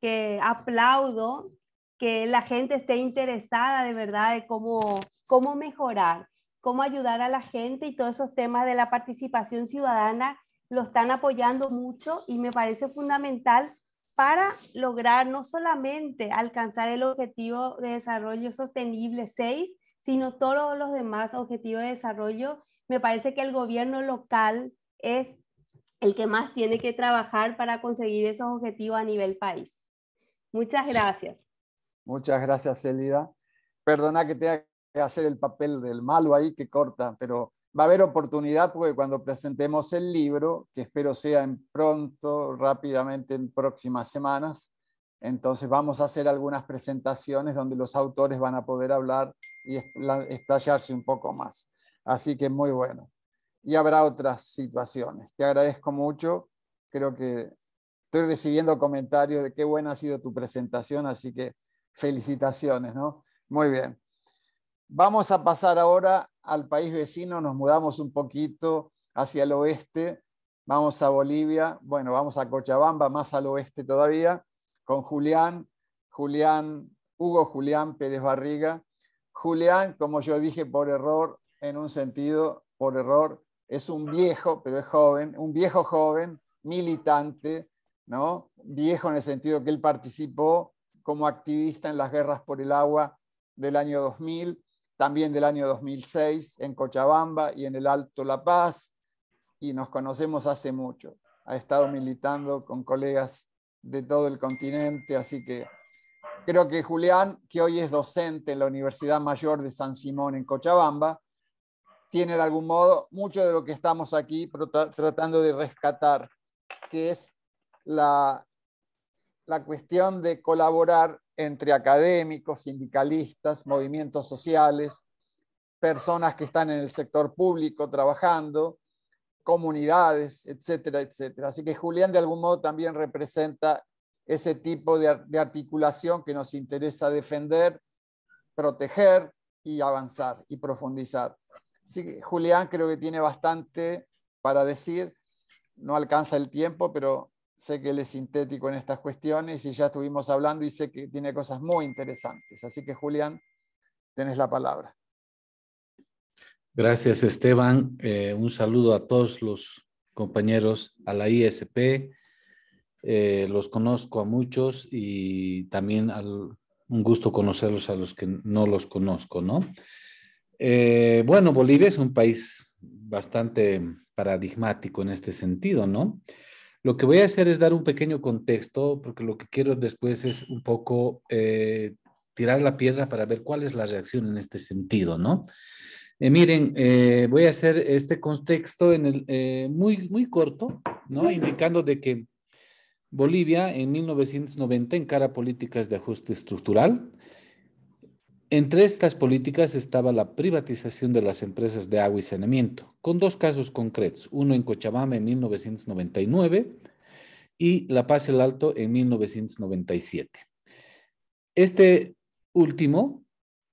que aplaudo que la gente esté interesada de verdad de cómo, cómo mejorar, cómo ayudar a la gente y todos esos temas de la participación ciudadana lo están apoyando mucho y me parece fundamental para lograr no solamente alcanzar el objetivo de desarrollo sostenible 6, sino todos los demás objetivos de desarrollo. Me parece que el gobierno local es el que más tiene que trabajar para conseguir esos objetivos a nivel país. Muchas gracias. Muchas gracias, Elida. Perdona que tenga que hacer el papel del malo ahí que corta, pero va a haber oportunidad porque cuando presentemos el libro, que espero sea en pronto, rápidamente, en próximas semanas, entonces vamos a hacer algunas presentaciones donde los autores van a poder hablar y explayarse un poco más. Así que muy bueno. Y habrá otras situaciones. Te agradezco mucho. Creo que estoy recibiendo comentarios de qué buena ha sido tu presentación, así que felicitaciones, ¿no? Muy bien. Vamos a pasar ahora al país vecino, nos mudamos un poquito hacia el oeste, vamos a Bolivia, bueno, vamos a Cochabamba, más al oeste todavía, con Julián, Julián, Hugo Julián Pérez Barriga. Julián, como yo dije por error, en un sentido, por error, es un viejo, pero es joven, un viejo joven, militante, ¿no? Viejo en el sentido que él participó como activista en las guerras por el agua del año 2000, también del año 2006 en Cochabamba y en el Alto La Paz, y nos conocemos hace mucho. Ha estado militando con colegas de todo el continente, así que creo que Julián, que hoy es docente en la Universidad Mayor de San Simón en Cochabamba, tiene de algún modo mucho de lo que estamos aquí tratando de rescatar, que es la, la cuestión de colaborar entre académicos, sindicalistas, movimientos sociales, personas que están en el sector público trabajando, comunidades, etcétera, etcétera. Así que Julián de algún modo también representa ese tipo de, articulación que nos interesa defender, proteger y avanzar y profundizar. Así Julián creo que tiene bastante para decir, no alcanza el tiempo, pero sé que él es sintético en estas cuestiones y ya estuvimos hablando y sé que tiene cosas muy interesantes. Así que Julián, tienes la palabra. Gracias Esteban. Eh, un saludo a todos los compañeros a la ISP. Eh, los conozco a muchos y también al, un gusto conocerlos a los que no los conozco, ¿no? Eh, bueno, Bolivia es un país bastante paradigmático en este sentido, ¿no? Lo que voy a hacer es dar un pequeño contexto, porque lo que quiero después es un poco eh, tirar la piedra para ver cuál es la reacción en este sentido, ¿no? Eh, miren, eh, voy a hacer este contexto en el, muy, muy corto, ¿no? indicando de que Bolivia en 1990 encara políticas de ajuste estructural entre estas políticas estaba la privatización de las empresas de agua y saneamiento, con dos casos concretos, uno en Cochabamba en 1999 y La Paz el Alto en 1997. Este último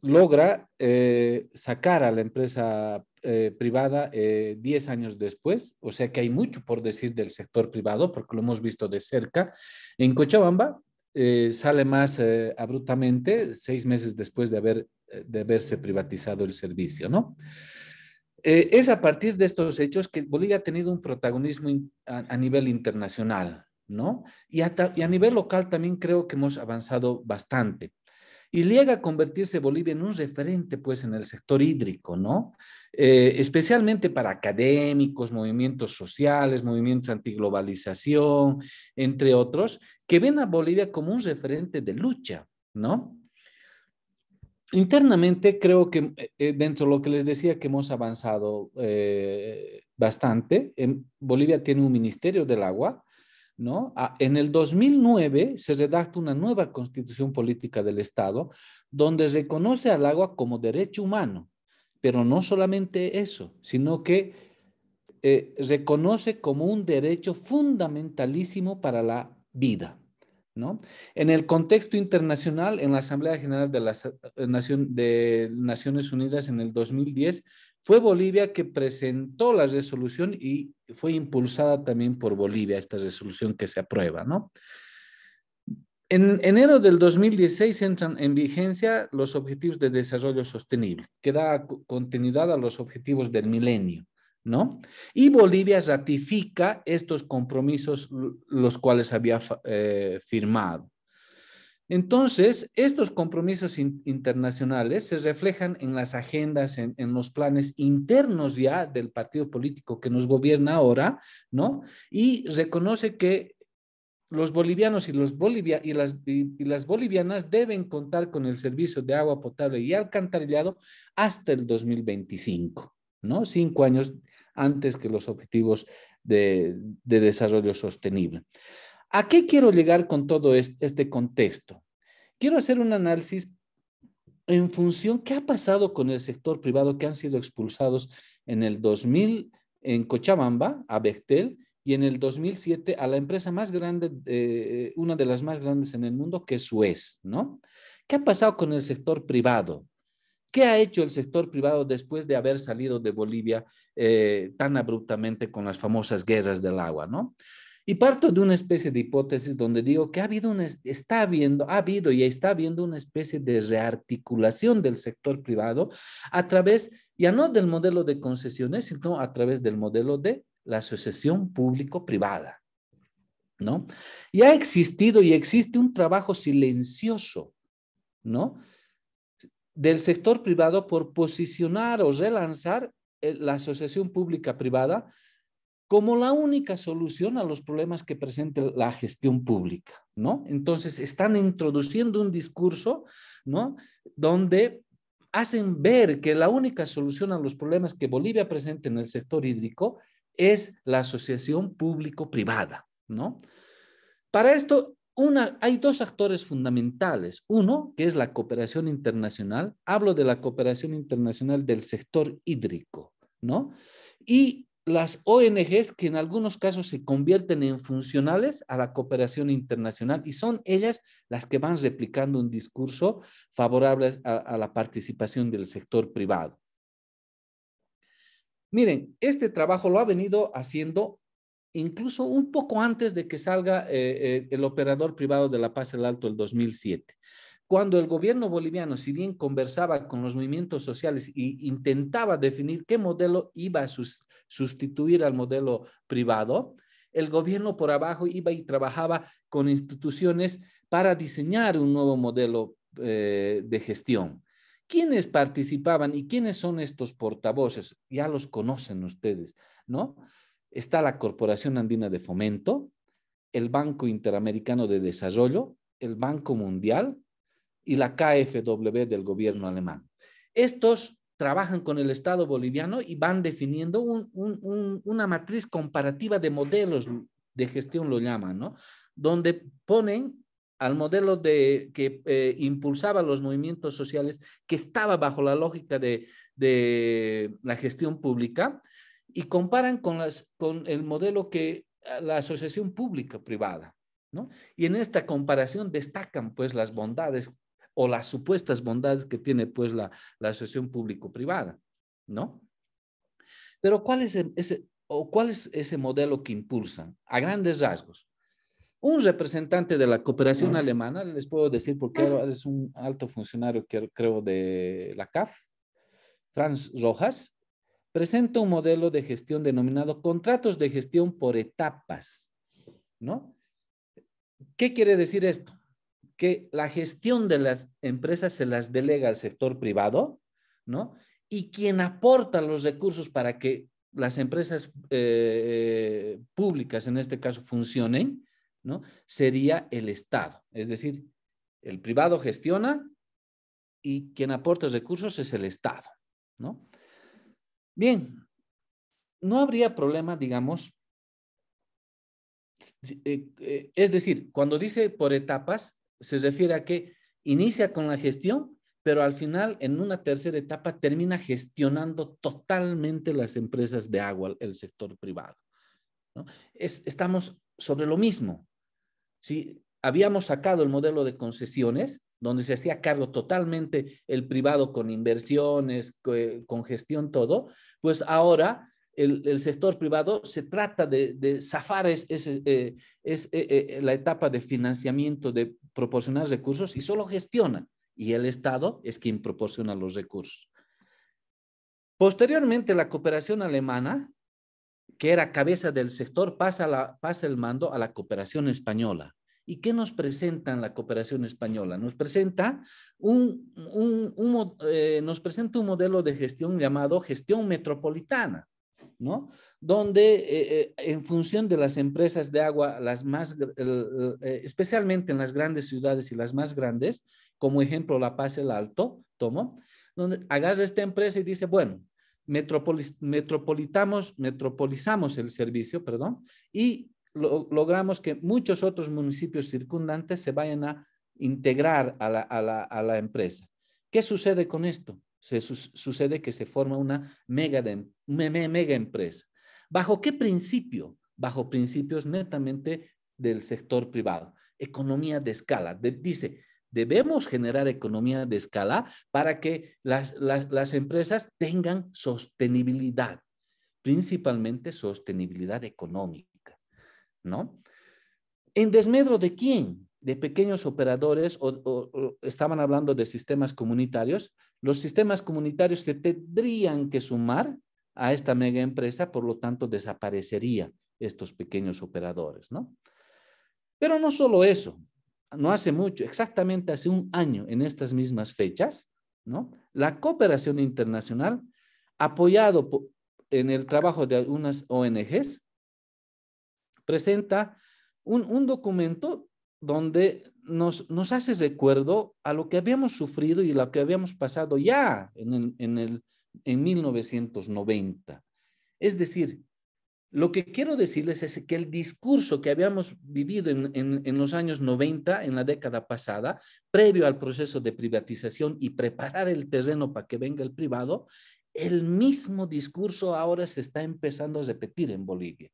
logra eh, sacar a la empresa eh, privada 10 eh, años después, o sea que hay mucho por decir del sector privado, porque lo hemos visto de cerca. En Cochabamba, eh, sale más eh, abruptamente seis meses después de, haber, eh, de haberse privatizado el servicio, ¿no? es a partir de estos hechos que Bolivia ha tenido un protagonismo a, nivel internacional, ¿no? Y, y, a nivel local también creo que hemos avanzado bastante. Y llega a convertirse Bolivia en un referente, pues, en el sector hídrico, ¿no? Eh, especialmente para académicos, movimientos sociales, movimientos antiglobalización, entre otros, que ven a Bolivia como un referente de lucha, ¿no? Internamente creo que eh, eh, dentro de lo que les decía que hemos avanzado bastante, en Bolivia tiene un ministerio del agua, ¿no? Ah, en el 2009 se redacta una nueva constitución política del Estado donde reconoce al agua como derecho humano pero no solamente eso, sino que eh, reconoce como un derecho fundamentalísimo para la vida. ¿no? En el contexto internacional, en la Asamblea General de las eh, de Naciones Unidas en el 2010, fue Bolivia que presentó la resolución y fue impulsada también por Bolivia esta resolución que se aprueba, ¿no? En enero del 2016 entran en vigencia los Objetivos de Desarrollo Sostenible, que da continuidad a los objetivos del milenio. ¿No? Y Bolivia ratifica estos compromisos los cuales había eh, firmado. Entonces, estos compromisos internacionales se reflejan en las agendas, en, los planes internos ya del partido político que nos gobierna ahora, ¿no? Y reconoce que los bolivianos y, las, bolivianas deben contar con el servicio de agua potable y alcantarillado hasta el 2025, ¿no? Cinco años antes que los objetivos de, desarrollo sostenible. ¿A qué quiero llegar con todo este, contexto? Quiero hacer un análisis en función qué ha pasado con el sector privado que han sido expulsados en el 2000 en Cochabamba, a Bechtel, y en el 2007 a la empresa más grande, eh, eh, una de las más grandes en el mundo, que es Suez, ¿no? ¿Qué ha pasado con el sector privado? ¿Qué ha hecho el sector privado después de haber salido de Bolivia eh, tan abruptamente con las famosas guerras del agua, no? Y parto de una especie de hipótesis donde digo que ha habido una, está habiendo, ha habido y está habiendo una especie de rearticulación del sector privado a través, ya no del modelo de concesiones, sino a través del modelo de la asociación público-privada, ¿no? Y ha existido y existe un trabajo silencioso, ¿no? Del sector privado por posicionar o relanzar eh, la asociación pública-privada como la única solución a los problemas que presenta la gestión pública, ¿no? Entonces, están introduciendo un discurso, ¿no? Donde hacen ver que la única solución a los problemas que Bolivia presenta en el sector hídrico es la asociación público-privada, ¿no? Para esto, hay dos actores fundamentales. Uno, que es la cooperación internacional. Hablo de la cooperación internacional del sector hídrico, ¿no? Y las ONGs que en algunos casos se convierten en funcionales a la cooperación internacional y son ellas las que van replicando un discurso favorable a la participación del sector privado, Miren, este trabajo lo ha venido haciendo incluso un poco antes de que salga eh, eh, el operador privado de La Paz el Alto el 2007. Cuando el gobierno boliviano, si bien conversaba con los movimientos sociales e intentaba definir qué modelo iba a sustituir al modelo privado, el gobierno por abajo iba y trabajaba con instituciones para diseñar un nuevo modelo eh, de gestión. ¿Quiénes participaban y quiénes son estos portavoces? Ya los conocen ustedes, ¿no? Está la Corporación Andina de Fomento, el Banco Interamericano de Desarrollo, el Banco Mundial y la KfW del gobierno alemán. Estos trabajan con el Estado boliviano y van definiendo una matriz comparativa de modelos de gestión, lo llaman, ¿no? Donde ponen al modelo de, que eh, impulsaba los movimientos sociales, que estaba bajo la lógica de, la gestión pública, y comparan con, con el modelo que ah, la asociación pública-privada. ¿no? Y en esta comparación destacan pues las bondades o las supuestas bondades que tiene pues la, asociación público-privada, ¿no? Pero ¿cuál es, ese, o ¿cuál es ese modelo que impulsan? A grandes rasgos, un representante de la cooperación ah. alemana, les puedo decir porque ah. es un alto funcionario que creo de la CAF, Franz Rojas, presenta un modelo de gestión denominado contratos de gestión por etapas, ¿no? ¿Qué quiere decir esto? Que la gestión de las empresas se las delega al sector privado, ¿no? Y quien aporta los recursos para que las empresas eh, eh, públicas, en este caso, funcionen, ¿no? Sería el Estado. Es decir, el privado gestiona y quien aporta recursos es el Estado, ¿no? Bien, no habría problema, digamos, eh, eh, es decir, cuando dice por etapas, se refiere a que inicia con la gestión, pero al final, en una tercera etapa, termina gestionando totalmente las empresas de agua, el sector privado. estamos sobre lo mismo. Si habíamos sacado el modelo de concesiones, donde se hacía cargo totalmente el privado con inversiones, con gestión, todo, pues ahora el, sector privado se trata de, zafar es, eh, eh, eh, la etapa de financiamiento, de proporcionar recursos y solo gestiona. Y el Estado es quien proporciona los recursos. Posteriormente, la cooperación alemana que era cabeza del sector, pasa, pasa el mando a la cooperación española. ¿Y qué nos presenta la cooperación española? Nos presenta un, eh, nos presenta un modelo de gestión llamado gestión metropolitana, ¿no? Donde eh, eh, en función de las empresas de agua, las más, especialmente en las grandes ciudades y las más grandes, como ejemplo La Paz el Alto, tomo, donde agarra esta empresa y dice, bueno, metropolitamos, metropolizamos el servicio, perdón, y logramos que muchos otros municipios circundantes se vayan a integrar a la, empresa. ¿Qué sucede con esto? Se, sucede que se forma una mega, empresa. ¿Bajo qué principio? Bajo principios netamente del sector privado. Economía de escala. dice, Debemos generar economía de escala para que las, empresas tengan sostenibilidad, principalmente sostenibilidad económica, ¿no? ¿En desmedro de quién? De pequeños operadores o, estaban hablando de sistemas comunitarios. Los sistemas comunitarios se tendrían que sumar a esta mega empresa, por lo tanto desaparecería estos pequeños operadores, ¿no? Pero no solo eso, no hace mucho, exactamente hace un año, en estas mismas fechas, ¿no? La cooperación internacional, apoyado en el trabajo de algunas ONGs, presenta un, documento donde nos, hace recuerdo a lo que habíamos sufrido y lo que habíamos pasado ya en, en 1990. Es decir, lo que quiero decirles es que el discurso que habíamos vivido en, los años 90, en la década pasada, previo al proceso de privatización y preparar el terreno para que venga el privado, el mismo discurso ahora se está empezando a repetir en Bolivia,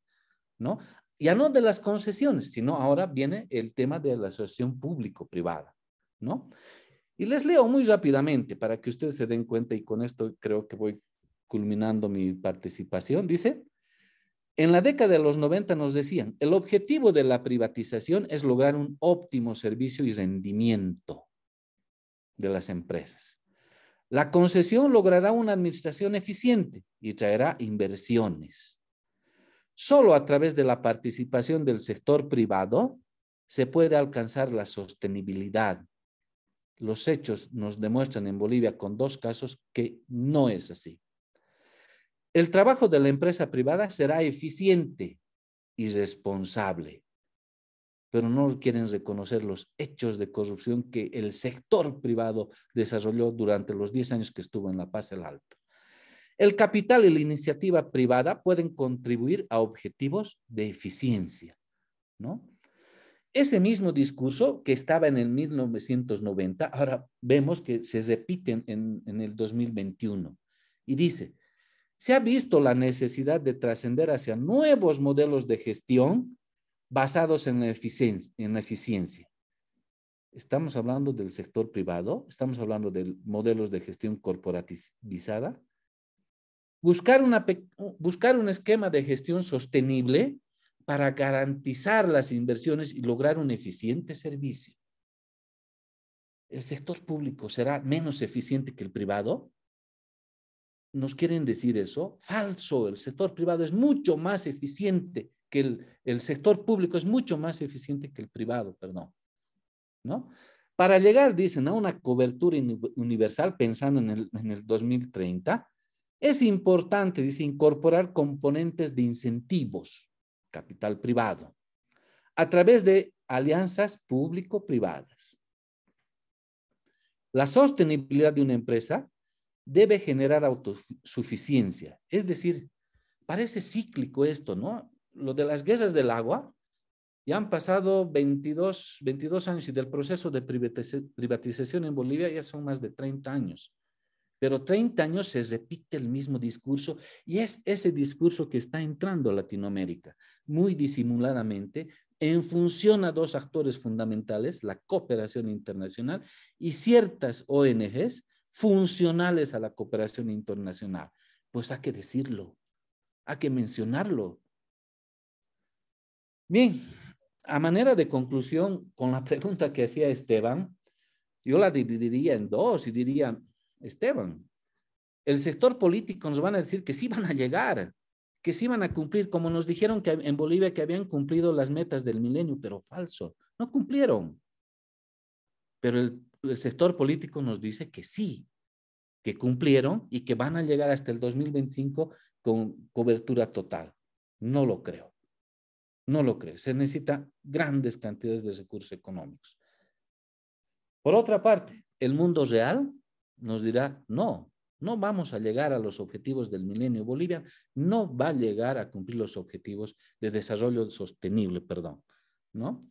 ¿no? Ya no de las concesiones, sino ahora viene el tema de la asociación público-privada, ¿no? Y les leo muy rápidamente para que ustedes se den cuenta y con esto creo que voy culminando mi participación. Dice, en la década de los 90 nos decían, el objetivo de la privatización es lograr un óptimo servicio y rendimiento de las empresas. La concesión logrará una administración eficiente y traerá inversiones. Solo a través de la participación del sector privado se puede alcanzar la sostenibilidad. Los hechos nos demuestran en Bolivia con dos casos que no es así. El trabajo de la empresa privada será eficiente y responsable, pero no quieren reconocer los hechos de corrupción que el sector privado desarrolló durante los 10 años que estuvo en La Paz el Alto. El capital y la iniciativa privada pueden contribuir a objetivos de eficiencia, ¿no? Ese mismo discurso que estaba en el 1990, ahora vemos que se repite en el 2021 y dice, se ha visto la necesidad de trascender hacia nuevos modelos de gestión basados en la, eficiencia, Estamos hablando del sector privado, estamos hablando de modelos de gestión corporativizada. Buscar, buscar un esquema de gestión sostenible para garantizar las inversiones y lograr un eficiente servicio. ¿El sector público será menos eficiente que el privado? nos quieren decir eso. Falso, el sector privado es mucho más eficiente que el, el sector público, es mucho más eficiente que el privado, perdón. ¿No? Para llegar, dicen, a una cobertura universal, pensando en el, en el 2030, es importante, dice, incorporar componentes de incentivos, capital privado, a través de alianzas público-privadas. La sostenibilidad de una empresa debe generar autosuficiencia. Es decir, parece cíclico esto, ¿no? Lo de las guerras del agua, ya han pasado 22, 22 años y del proceso de privatización en Bolivia ya son más de 30 años. Pero 30 años se repite el mismo discurso y es ese discurso que está entrando a Latinoamérica, muy disimuladamente, en función a dos actores fundamentales, la cooperación internacional y ciertas ONGs funcionales a la cooperación internacional. Pues hay que decirlo, hay que mencionarlo. Bien, a manera de conclusión, con la pregunta que hacía Esteban, yo la dividiría en dos y diría, Esteban, el sector político nos van a decir que sí van a llegar, que sí van a cumplir, como nos dijeron que en Bolivia que habían cumplido las metas del milenio, pero falso, no cumplieron. Pero el el sector político nos dice que sí, que cumplieron y que van a llegar hasta el 2025 con cobertura total. No lo creo. No lo creo. Se necesita grandes cantidades de recursos económicos. Por otra parte, el mundo real nos dirá, no, no vamos a llegar a los objetivos del milenio. Bolivia no va a llegar a cumplir los objetivos de desarrollo sostenible, perdón. ¿no?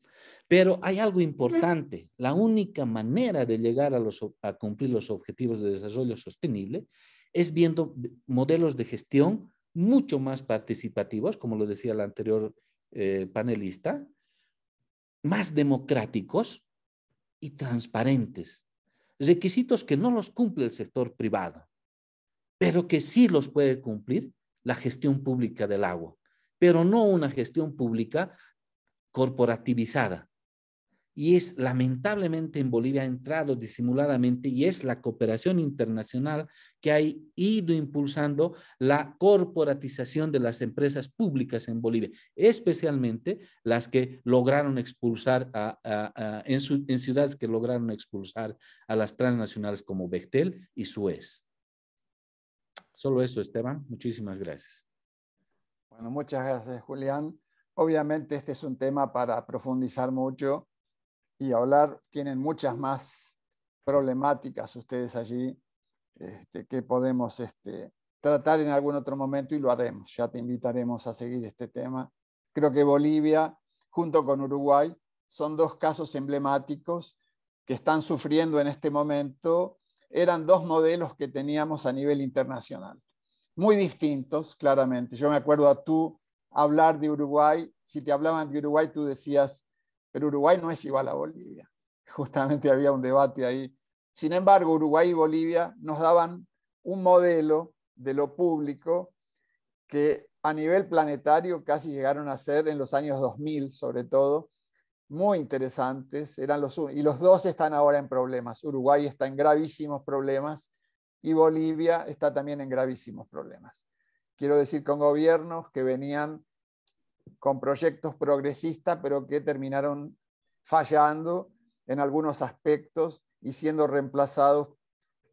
Pero hay algo importante. La única manera de llegar a, los, a cumplir los objetivos de desarrollo sostenible es viendo modelos de gestión mucho más participativos, como lo decía el anterior eh, panelista, más democráticos y transparentes. Requisitos que no los cumple el sector privado, pero que sí los puede cumplir la gestión pública del agua, pero no una gestión pública corporativizada. Y es lamentablemente en Bolivia ha entrado disimuladamente y es la cooperación internacional que ha ido impulsando la corporatización de las empresas públicas en Bolivia, especialmente las que lograron expulsar a, en, en ciudades que lograron expulsar a las transnacionales como Bechtel y Suez. Solo eso, Esteban. Muchísimas gracias. Bueno, muchas gracias, Julián. Obviamente este es un tema para profundizar mucho y hablar. Tienen muchas más problemáticas ustedes allí este, que podemos este, tratar en algún otro momento y lo haremos. Ya te invitaremos a seguir este tema. Creo que Bolivia, junto con Uruguay, son dos casos emblemáticos que están sufriendo en este momento. Eran dos modelos que teníamos a nivel internacional, muy distintos, claramente. Yo me acuerdo a tú hablar de Uruguay, si te hablaban de Uruguay, tú decías, pero Uruguay no es igual a Bolivia. Justamente había un debate ahí. Sin embargo, Uruguay y Bolivia nos daban un modelo de lo público que a nivel planetario casi llegaron a ser en los años 2000, sobre todo, muy interesantes. Eran los, y los dos están ahora en problemas. Uruguay está en gravísimos problemas y Bolivia está también en gravísimos problemas quiero decir, con gobiernos que venían con proyectos progresistas, pero que terminaron fallando en algunos aspectos y siendo reemplazados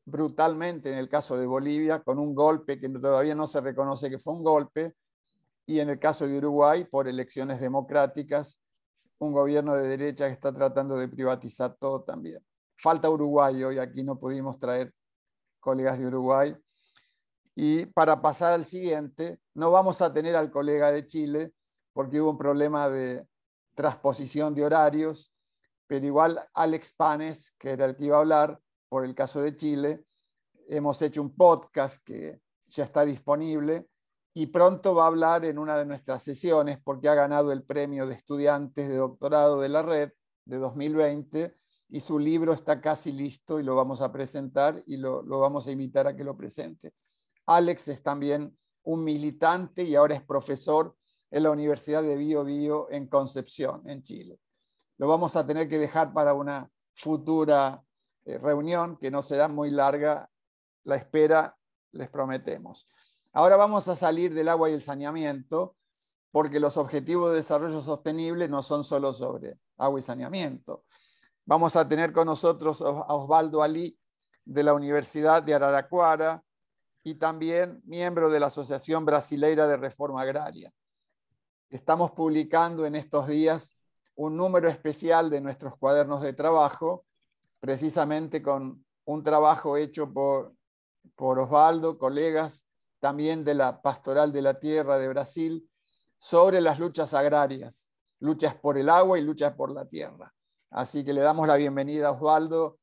brutalmente en el caso de Bolivia con un golpe que todavía no se reconoce que fue un golpe y en el caso de Uruguay por elecciones democráticas un gobierno de derecha que está tratando de privatizar todo también. Falta Uruguay hoy aquí no pudimos traer colegas de Uruguay y para pasar al siguiente no vamos a tener al colega de Chile porque hubo un problema de transposición de horarios, pero igual Alex Panes, que era el que iba a hablar por el caso de Chile, hemos hecho un podcast que ya está disponible y pronto va a hablar en una de nuestras sesiones porque ha ganado el premio de estudiantes de doctorado de la red de 2020 y su libro está casi listo y lo vamos a presentar y lo, lo vamos a invitar a que lo presente. Alex es también un militante y ahora es profesor en la Universidad de Bio Bio en Concepción, en Chile. Lo vamos a tener que dejar para una futura eh, reunión que no será muy larga. La espera, les prometemos. Ahora vamos a salir del agua y el saneamiento, porque los objetivos de desarrollo sostenible no son solo sobre agua y saneamiento. Vamos a tener con nosotros a Osvaldo Alí de la Universidad de Araraquara, y también miembro de la Asociación Brasileira de Reforma Agraria. Estamos publicando en estos días un número especial de nuestros cuadernos de trabajo, precisamente con un trabajo hecho por, por Osvaldo, colegas también de la Pastoral de la Tierra de Brasil, sobre las luchas agrarias, luchas por el agua y luchas por la tierra. Así que le damos la bienvenida a Osvaldo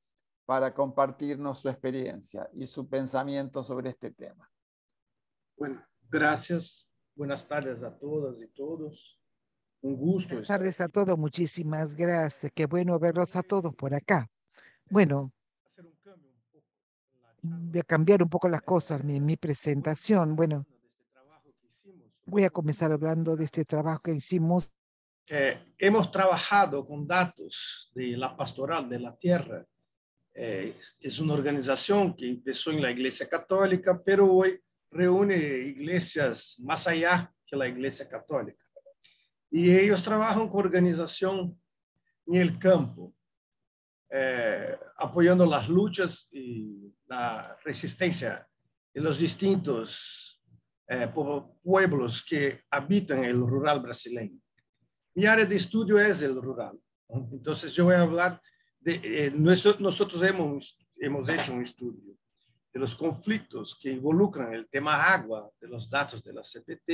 para compartirnos su experiencia y su pensamiento sobre este tema. Bueno, gracias. Buenas tardes a todas y todos. Un gusto. Buenas tardes a todos. Muchísimas gracias. Qué bueno verlos a todos por acá. Bueno, voy a cambiar un poco las cosas en mi presentación. Bueno, este voy a comenzar hablando de este trabajo que hicimos. Eh, hemos trabajado con datos de la pastoral de la tierra eh, es una organización que empezó en la Iglesia Católica, pero hoy reúne iglesias más allá que la Iglesia Católica. Y ellos trabajan con organización en el campo, eh, apoyando las luchas y la resistencia de los distintos eh, pueblos que habitan el rural brasileño. Mi área de estudio es el rural. Entonces yo voy a hablar eh, nosotros, hemos, hemos hecho un estudio de los conflictos que involucran el tema agua de los datos de la CPT,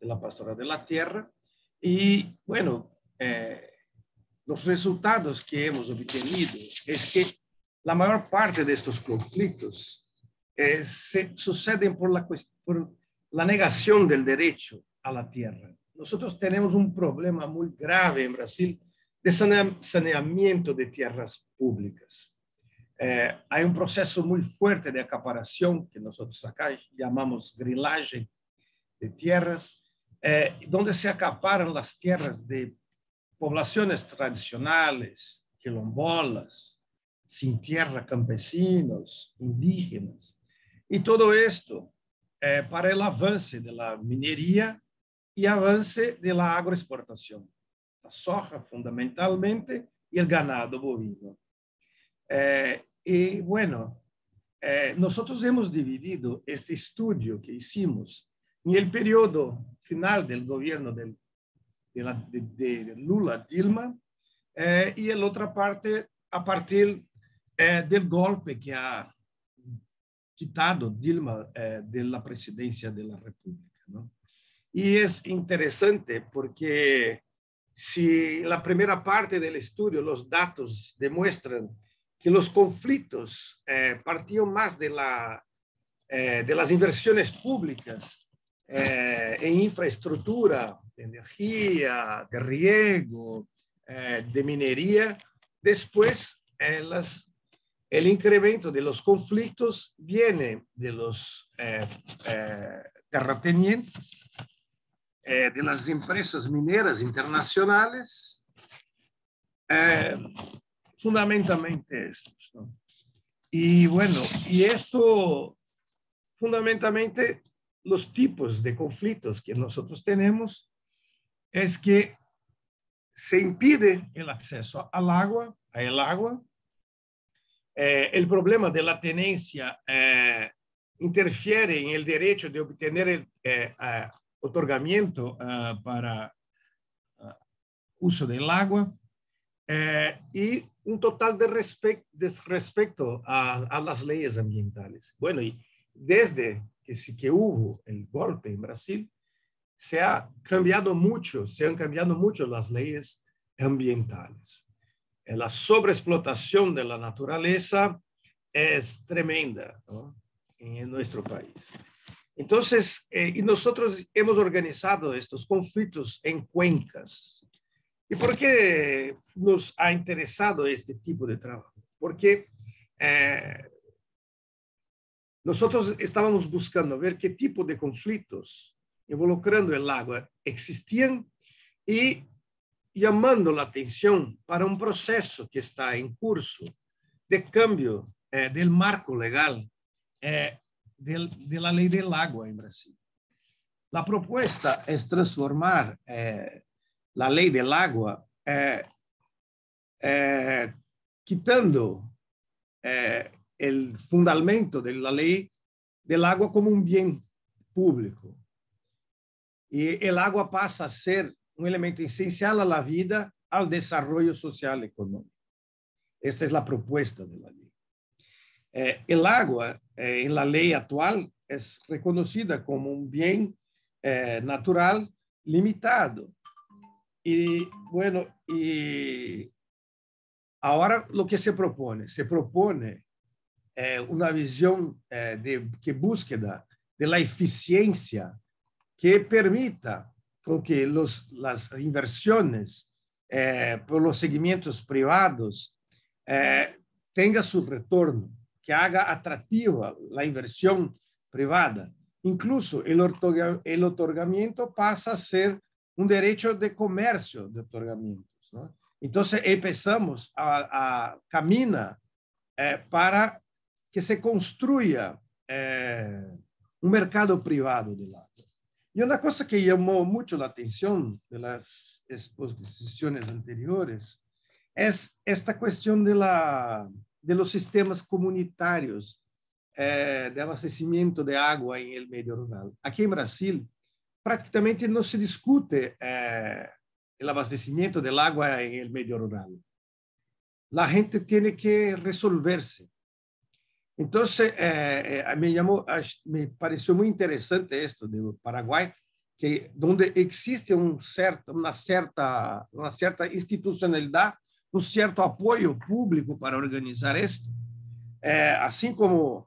de la Pastora de la Tierra, y bueno, eh, los resultados que hemos obtenido es que la mayor parte de estos conflictos eh, se suceden por la, por la negación del derecho a la tierra. Nosotros tenemos un problema muy grave en Brasil de saneamiento de tierras públicas. Eh, hay un proceso muy fuerte de acaparación que nosotros acá llamamos grilaje de tierras, eh, donde se acaparan las tierras de poblaciones tradicionales, quilombolas, sin tierra, campesinos, indígenas. Y todo esto eh, para el avance de la minería y avance de la agroexportación la soja fundamentalmente y el ganado bovino. Eh, y bueno, eh, nosotros hemos dividido este estudio que hicimos en el periodo final del gobierno del, de, Lula Dilma eh, y en la otra parte a partir del golpe que ha quitado Dilma de la presidencia de la República. Y es interesante porque si la primera parte del estudio, los datos demuestran que los conflictos eh, partían más de, la, eh, de las inversiones públicas eh, en infraestructura, energía, de riego, eh, de minería. Después, el incremento de los conflictos viene de los terratenientes eh, de las empresas mineras internacionales, eh, fundamentalmente esto. Y bueno, y esto fundamentalmente los tipos de conflictos que nosotros tenemos es que se impide el acceso al agua, a el agua. Eh, el problema de la tenencia interfiere en el derecho de obtener el, otorgamiento ah, para ah, uso del agua eh, y un total de a, las leyes ambientales. Bueno, y desde que, sí que hubo el golpe en Brasil, se ha cambiado mucho, se han cambiado mucho las leyes ambientales. Eh, la sobreexplotación de la naturaleza es tremenda en nuestro país. Entonces, eh, y nosotros hemos organizado estos conflictos en cuencas. ¿Y por qué nos ha interesado este tipo de trabajo? Porque eh, nosotros estábamos buscando ver qué tipo de conflictos involucrando el agua existían y llamando la atención para un proceso que está en curso de cambio eh, del marco legal eh, de, la ley del agua en Brasil. La propuesta es transformar eh, la ley del agua eh, eh, quitando eh, el fundamento de la ley del agua como un bien público. Y el agua pasa a ser un elemento esencial a la vida, al desarrollo social y económico. Esta es la propuesta de la ley. Eh, el agua Eh, en la ley actual es reconocida como un bien eh, natural limitado. Y bueno, y ahora lo que se propone, se propone eh, una visión de, que búsqueda de la eficiencia que permita con que las inversiones por los segmentos privados tenga su retorno que haga atractiva la inversión privada. Incluso el, el otorgamiento pasa a ser un derecho de comercio de otorgamientos. ¿no? Entonces empezamos a, a caminar eh, para que se construya eh, un mercado privado de la. Y una cosa que llamó mucho la atención de las exposiciones anteriores es esta cuestión de la de los sistemas comunitarios eh, de abastecimento de agua em el medio rural. Aqui em Brasil, praticamente não se discute eh, el abastecimento del agua em el medio rural. La gente tiene que resolverse. Entonces, eh, eh me, llamó, me pareció muy interesante esto de Paraguay, que donde existe un certo, una, certa, una cierta institucionalidad um certo apoio público para organizar isto, é, assim como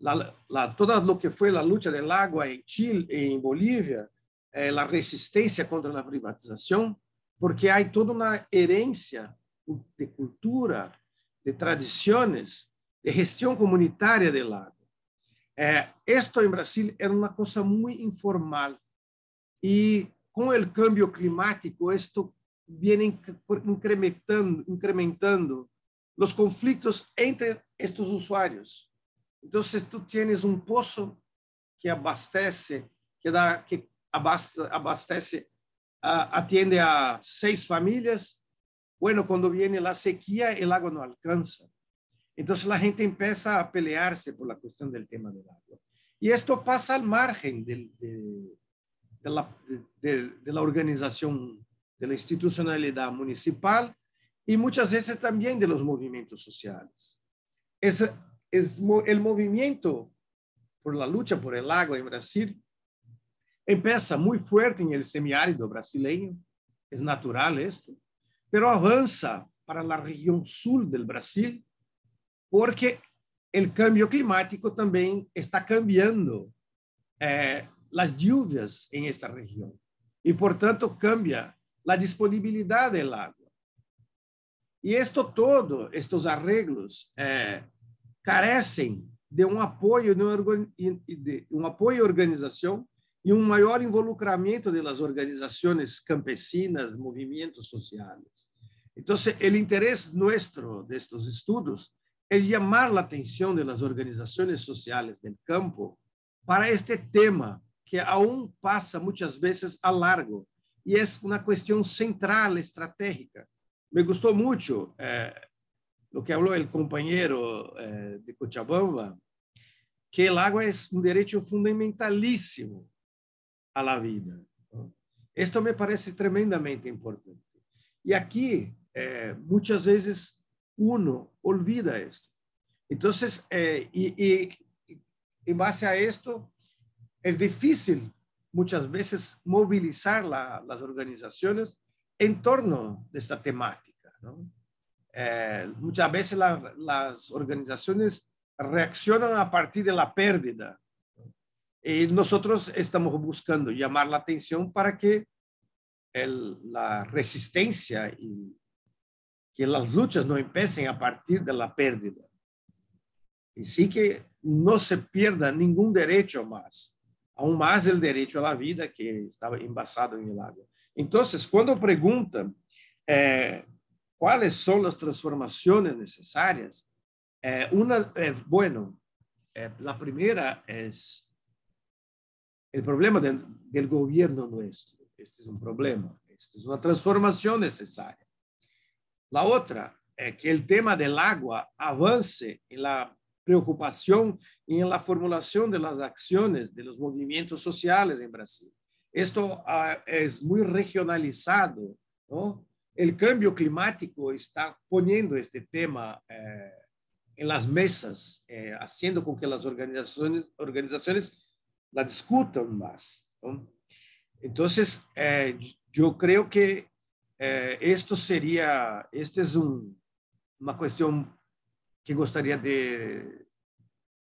la, la, toda o que foi a luta del agua em Chile, em Bolívia, é, a resistência contra a privatização, porque há toda uma herência de cultura, de tradições, de gestão comunitária del lado. Isto é, em Brasil era uma coisa muito informal e com o cambio climático isto vienen incrementando, incrementando los conflictos entre estos usuarios. Entonces tú tienes un pozo que abastece, que, da, que abastece, atiende a seis familias. Bueno, cuando viene la sequía, el agua no alcanza. Entonces la gente empieza a pelearse por la cuestión del tema del agua. Y esto pasa al margen de, de, la, de, de la organización de la institucionalidad municipal y muchas veces también de los movimientos sociales. Es, el movimiento por la lucha por el agua en Brasil empieza muy fuerte en el semiárido brasileño, es natural esto, pero avanza para la región sur del Brasil porque el cambio climático también está cambiando eh, las lluvias en esta región y por tanto cambia a disponibilidade do água. E isto todo, estes arreglos, eh, carecem de um apoio, de um apoio à organização e um maior involucramento das organizações campesinas, movimentos sociais. Então, o interesse nosso destes estudos é chamar a atenção das organizações sociais do campo para este tema que aún passa muitas vezes a largo y es é una cuestión central estratégica. Me gustó mucho eh, é, lo que habló el compañero eh, é, de Cochabamba, que el agua es un derecho fundamentalísimo a la vida. ¿no? Esto me parece tremendamente importante. Y aquí eh, muchas veces uno olvida esto. Entonces, y, y en base a esto, es difícil muchas veces movilizar las organizaciones en torno de esta temática. Eh, muchas veces las organizaciones reaccionan a partir de la pérdida. Y nosotros estamos buscando llamar la atención para que la resistencia y que las luchas no empiecen a partir de la pérdida. Y sí que no se pierda ningún derecho más aún más el derecho a la vida que estaba envasado en el agua. Entonces, cuando preguntan eh, cuáles son las transformaciones necesarias, eh, una, eh, bueno, la primera es el problema del gobierno nuestro. Este es un problema, esta es una transformación necesaria. La otra es que el tema del agua avance en la preocupación en la formulación de las acciones de los movimientos sociales en Brasil. Esto ah, es muy regionalizado, ¿no? El cambio climático está poniendo este tema eh, en las mesas, eh, haciendo con que las organizaciones, organizaciones la discutan más. Entonces, eh, yo creo que esto sería, este es una cuestión que gostaria de,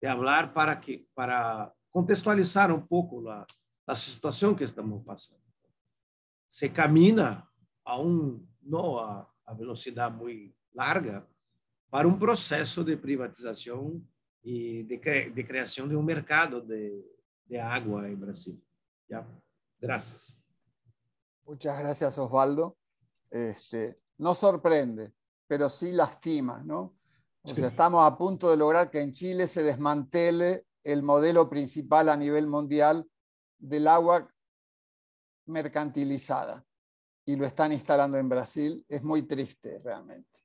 de falar para que para contextualizar um pouco a, a situação que estamos passando. Se caminha a um não a, a velocidade muito larga para um processo de privatização e de, de criação de um mercado de, de água em Brasil. Já. graças. Muitas graças, Osvaldo. Este, não sorprende, pero sí lastima, não? estamos a punto de lograr que en Chile se desmantele el modelo principal a nivel mundial del agua mercantilizada y lo están instalando en Brasil. Es muy triste realmente,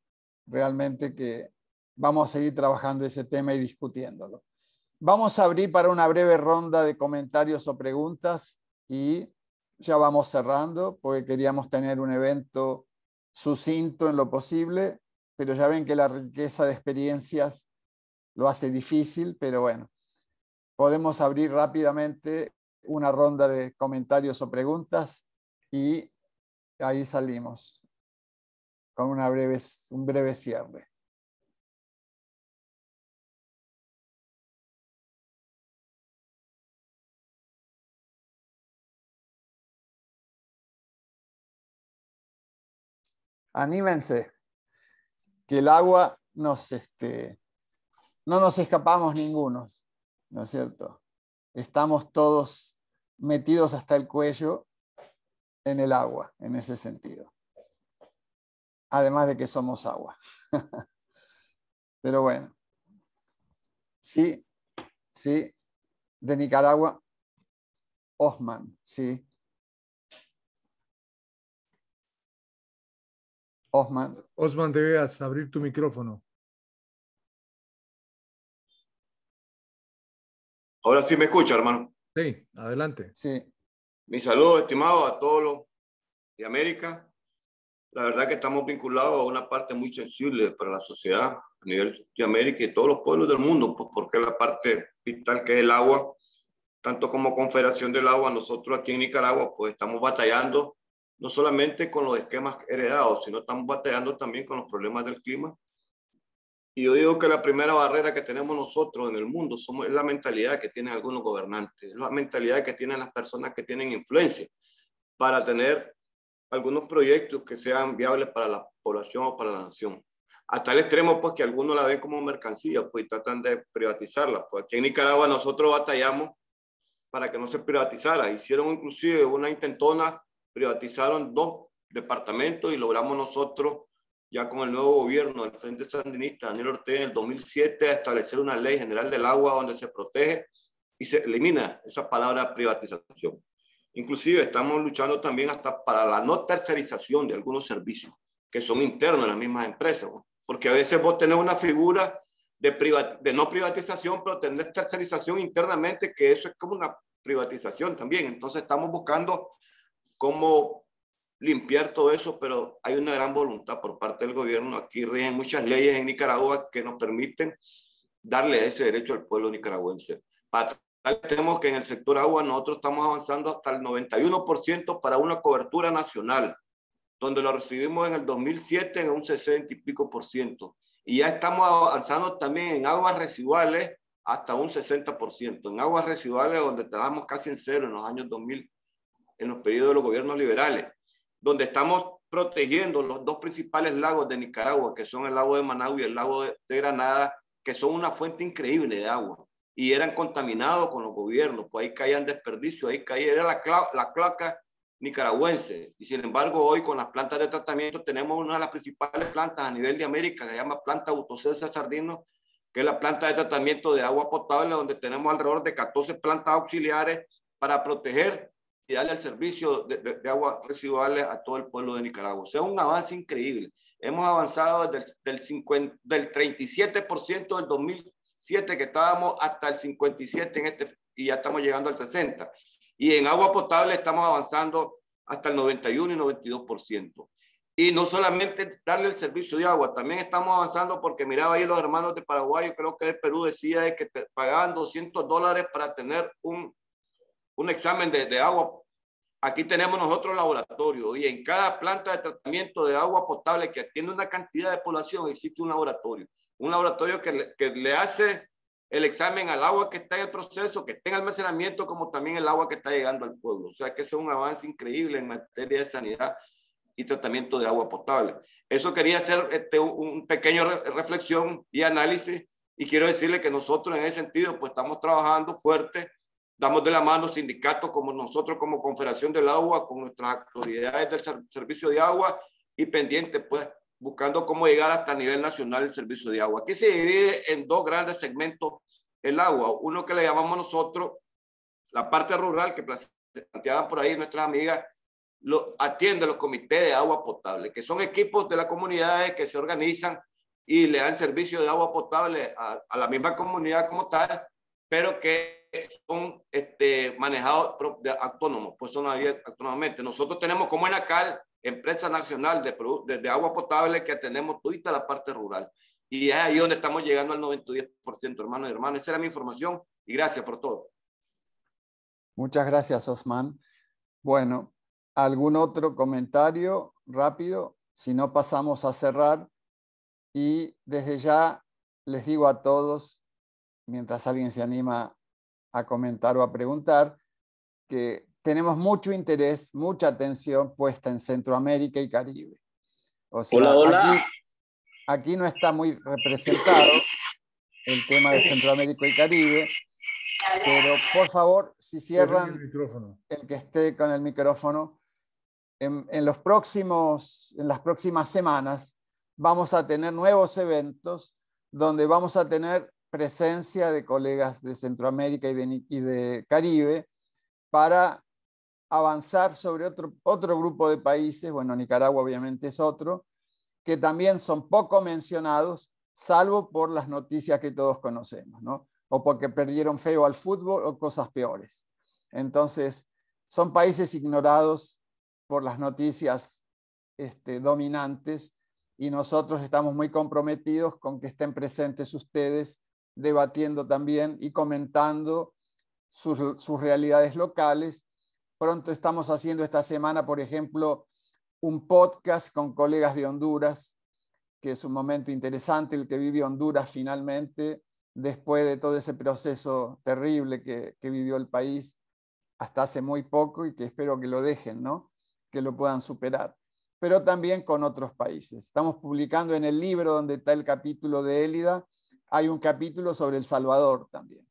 realmente que vamos a seguir trabajando ese tema y discutiéndolo. Vamos a abrir para una breve ronda de comentarios o preguntas y ya vamos cerrando porque queríamos tener un evento sucinto en lo posible pero ya ven que la riqueza de experiencias lo hace difícil, pero bueno, podemos abrir rápidamente una ronda de comentarios o preguntas y ahí salimos con una un breve cierre. Anímense que el agua nos, este, no nos escapamos ningunos, ¿no es cierto? Estamos todos metidos hasta el cuello en el agua, en ese sentido. Además de que somos agua. Pero bueno, sí, sí, de Nicaragua, Osman, sí. Osman. Osman, debes abrir tu micrófono. Ahora sí me escucha, hermano. Sí, adelante. Sí. Mi saludo, estimado, a todos los de América. La verdad que estamos vinculados a una parte muy sensible para la sociedad a nivel de América y todos los pueblos del mundo, pues porque la parte vital que es el agua, tanto como Confederación del Agua, nosotros aquí en Nicaragua, pues estamos batallando no solamente con los esquemas heredados, sino estamos batallando también con los problemas del clima. Y yo digo que la primera barrera que tenemos nosotros en el mundo es la mentalidad que tienen algunos gobernantes, es la mentalidad que tienen las personas que tienen influencia para tener algunos proyectos que sean viables para la población o para la nación. Hasta el extremo, pues, que algunos la ven como mercancía, pues, y tratan de privatizarla. Pues aquí en Nicaragua nosotros batallamos para que no se privatizara. Hicieron inclusive una intentona privatizaron dos departamentos y logramos nosotros, ya con el nuevo gobierno del Frente Sandinista, Daniel Ortega, en el 2007, establecer una ley general del agua donde se protege y se elimina esa palabra privatización. Inclusive estamos luchando también hasta para la no tercerización de algunos servicios que son internos a las mismas empresas, porque a veces vos tenés una figura de, de no privatización, pero tenés tercerización internamente, que eso es como una privatización también. Entonces estamos buscando cómo limpiar todo eso, pero hay una gran voluntad por parte del gobierno. Aquí rigen muchas leyes en Nicaragua que nos permiten darle ese derecho al pueblo nicaragüense. Para tenemos que en el sector agua nosotros estamos avanzando hasta el 91% para una cobertura nacional, donde lo recibimos en el 2007 en un 60 y pico por ciento. Y ya estamos avanzando también en aguas residuales hasta un 60%. En aguas residuales donde estábamos casi en cero en los años 2000 en los periodos de los gobiernos liberales, donde estamos protegiendo los dos principales lagos de Nicaragua, que son el lago de Managua y el lago de, Granada, que son una fuente increíble de agua y eran contaminados con los gobiernos, pues ahí caían desperdicios, ahí caía, era la, placa la nicaragüense. Y sin embargo, hoy con las plantas de tratamiento tenemos una de las principales plantas a nivel de América, se llama planta Autocensa Sardino, que es la planta de tratamiento de agua potable, donde tenemos alrededor de 14 plantas auxiliares para proteger y darle el servicio de, de, aguas residuales a todo el pueblo de Nicaragua. O sea, un avance increíble. Hemos avanzado del, del, del 37% del 2007 que estábamos hasta el 57 en este, y ya estamos llegando al 60. Y en agua potable estamos avanzando hasta el 91 y 92%. Y no solamente darle el servicio de agua, también estamos avanzando porque miraba ahí los hermanos de Paraguay, yo creo que de Perú decía que te pagaban 200 dólares para tener un un examen de, agua. Aquí tenemos nosotros laboratorio y en cada planta de tratamiento de agua potable que atiende una cantidad de población existe un laboratorio. Un laboratorio que le, hace el examen al agua que está en el proceso, que está en almacenamiento, como también el agua que está llegando al pueblo. O sea que es un avance increíble en materia de sanidad y tratamiento de agua potable. Eso quería hacer este, un pequeño reflexión y análisis y quiero decirle que nosotros en ese sentido pues estamos trabajando fuerte Damos de la mano sindicatos como nosotros, como Confederación del Agua, con nuestras autoridades del servicio de agua y pendiente, pues, buscando cómo llegar hasta a nivel nacional el servicio de agua. Aquí se divide en dos grandes segmentos el agua. Uno que le llamamos nosotros la parte rural, que planteaban por ahí nuestras amigas, lo, atiende los comités de agua potable, que son equipos de las comunidades que se organizan y le dan servicio de agua potable a la misma comunidad como tal, pero que son este, manejados autónomos, pues son autónomamente. Nosotros tenemos como Enacal, empresa nacional de, de, agua potable, que atendemos toda la parte rural. Y es ahí donde estamos llegando al 90% hermanos y hermanas. Esa era mi información y gracias por todo. Muchas gracias, Osman. Bueno, ¿algún otro comentario rápido? Si no, pasamos a cerrar. Y desde ya les digo a todos, mientras alguien se anima a comentar o a preguntar que tenemos mucho interés, mucha atención puesta en Centroamérica y Caribe. O sea, Aquí, no está muy representado el tema de Centroamérica y Caribe, pero por favor, si cierran el, el, que esté con el micrófono, los próximos, en las próximas semanas vamos a tener nuevos eventos donde vamos a tener presencia de colegas de Centroamérica y de, Caribe para avanzar sobre otro, otro grupo de países, bueno, Nicaragua obviamente es otro, que también son poco mencionados, salvo por las noticias que todos conocemos, ¿no? O porque perdieron feo al fútbol o cosas peores. Entonces, son países ignorados por las noticias este, dominantes y nosotros estamos muy comprometidos con que estén presentes ustedes debatiendo también y comentando sus, realidades locales. Pronto estamos haciendo esta semana, por ejemplo, un podcast con colegas de Honduras, que es un momento interesante el que vive Honduras finalmente, después de todo ese proceso terrible que, vivió el país hasta hace muy poco y que espero que lo dejen, ¿no? que lo puedan superar, pero también con otros países. Estamos publicando en el libro donde está el capítulo de Élida hay un capítulo sobre El Salvador también,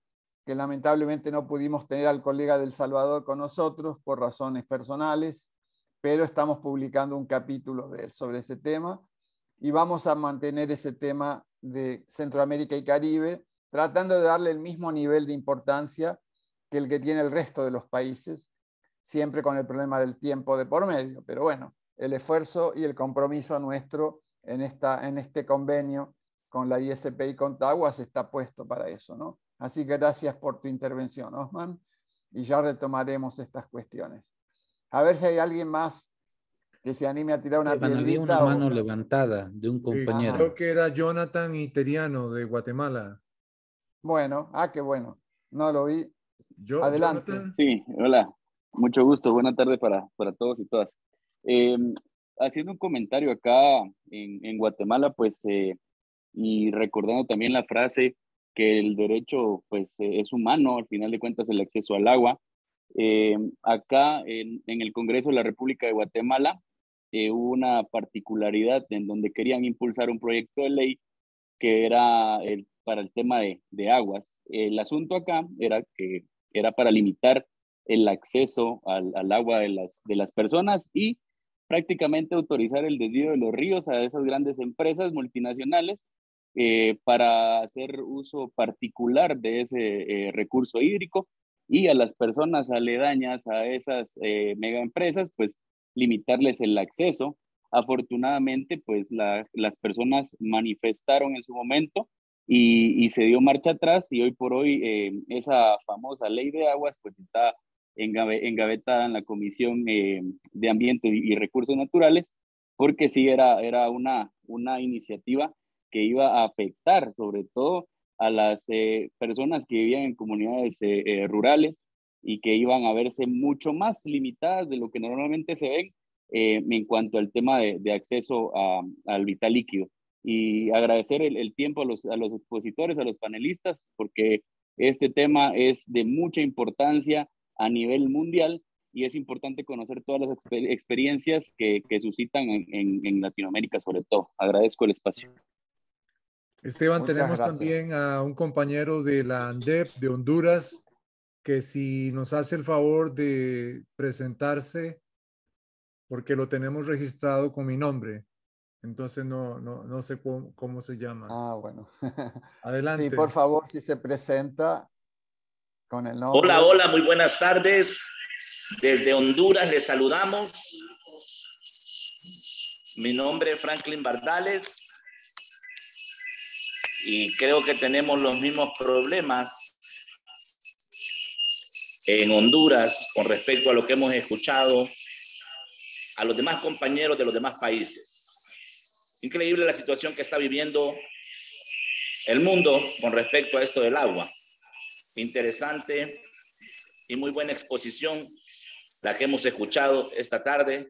que lamentablemente no pudimos tener al colega del Salvador con nosotros por razones personales, pero estamos publicando un capítulo de él sobre ese tema y vamos a mantener ese tema de Centroamérica y Caribe, tratando de darle el mismo nivel de importancia que el que tiene el resto de los países, siempre con el problema del tiempo de por medio. Pero bueno, el esfuerzo y el compromiso nuestro en, esta, en este convenio con la ISP y con está puesto para eso, ¿no? Así que gracias por tu intervención, Osman, y ya retomaremos estas cuestiones. A ver si hay alguien más que se anime a tirar una piedrita. una mano levantada de un compañero. creo que era Jonathan Iteriano de Guatemala. Bueno, ah, qué bueno. No lo vi. Yo, Adelante. Sí, hola. Mucho gusto. buena tarde para, para todos y todas. Eh, haciendo un comentario acá en, en Guatemala, pues eh, y recordando también la frase que el derecho pues eh, es humano, al final de cuentas el acceso al agua. Eh, acá en, el Congreso de la República de Guatemala eh, hubo una particularidad en donde querían impulsar un proyecto de ley que era el, para el tema de, de, aguas. El asunto acá era que era para limitar el acceso al, al agua de las, de las personas y prácticamente autorizar el desvío de los ríos a esas grandes empresas multinacionales eh, para hacer uso particular de ese eh, recurso hídrico y a las personas aledañas a esas eh, megaempresas, pues limitarles el acceso. Afortunadamente, pues las personas manifestaron en su momento y, se dio marcha atrás y hoy por hoy esa famosa ley de aguas pues está engavetada en la Comisión de Ambiente y Recursos Naturales porque sí era, era una, una iniciativa que iba a afectar sobre todo a las eh, personas que vivían en comunidades eh, eh, rurales y que iban a verse mucho más limitadas de lo que normalmente se ven en cuanto al tema de, acceso al vital líquido. Y agradecer el, tiempo a los, a expositores, a los panelistas, porque este tema es de mucha importancia a nivel mundial y es importante conocer todas las experiencias que, suscitan en Latinoamérica sobre todo. Agradezco el espacio. Esteban, tenemos también a un compañero de la ANDEP de Honduras que si nos hace el favor de presentarse, porque lo tenemos registrado con mi nombre. Entonces no, no, no sé cómo, se llama. Ah, bueno. Adelante. Sí, por favor, si se presenta con el nombre. Hola, hola, muy buenas tardes. Desde Honduras les saludamos. Mi nombre es Franklin Bardales y creo que tenemos los mismos problemas en Honduras con respecto a lo que hemos escuchado a los demás compañeros de los demás países. Increíble la situación que está viviendo el mundo con respecto a esto del agua. Interesante y muy buena exposición la que hemos escuchado esta tarde,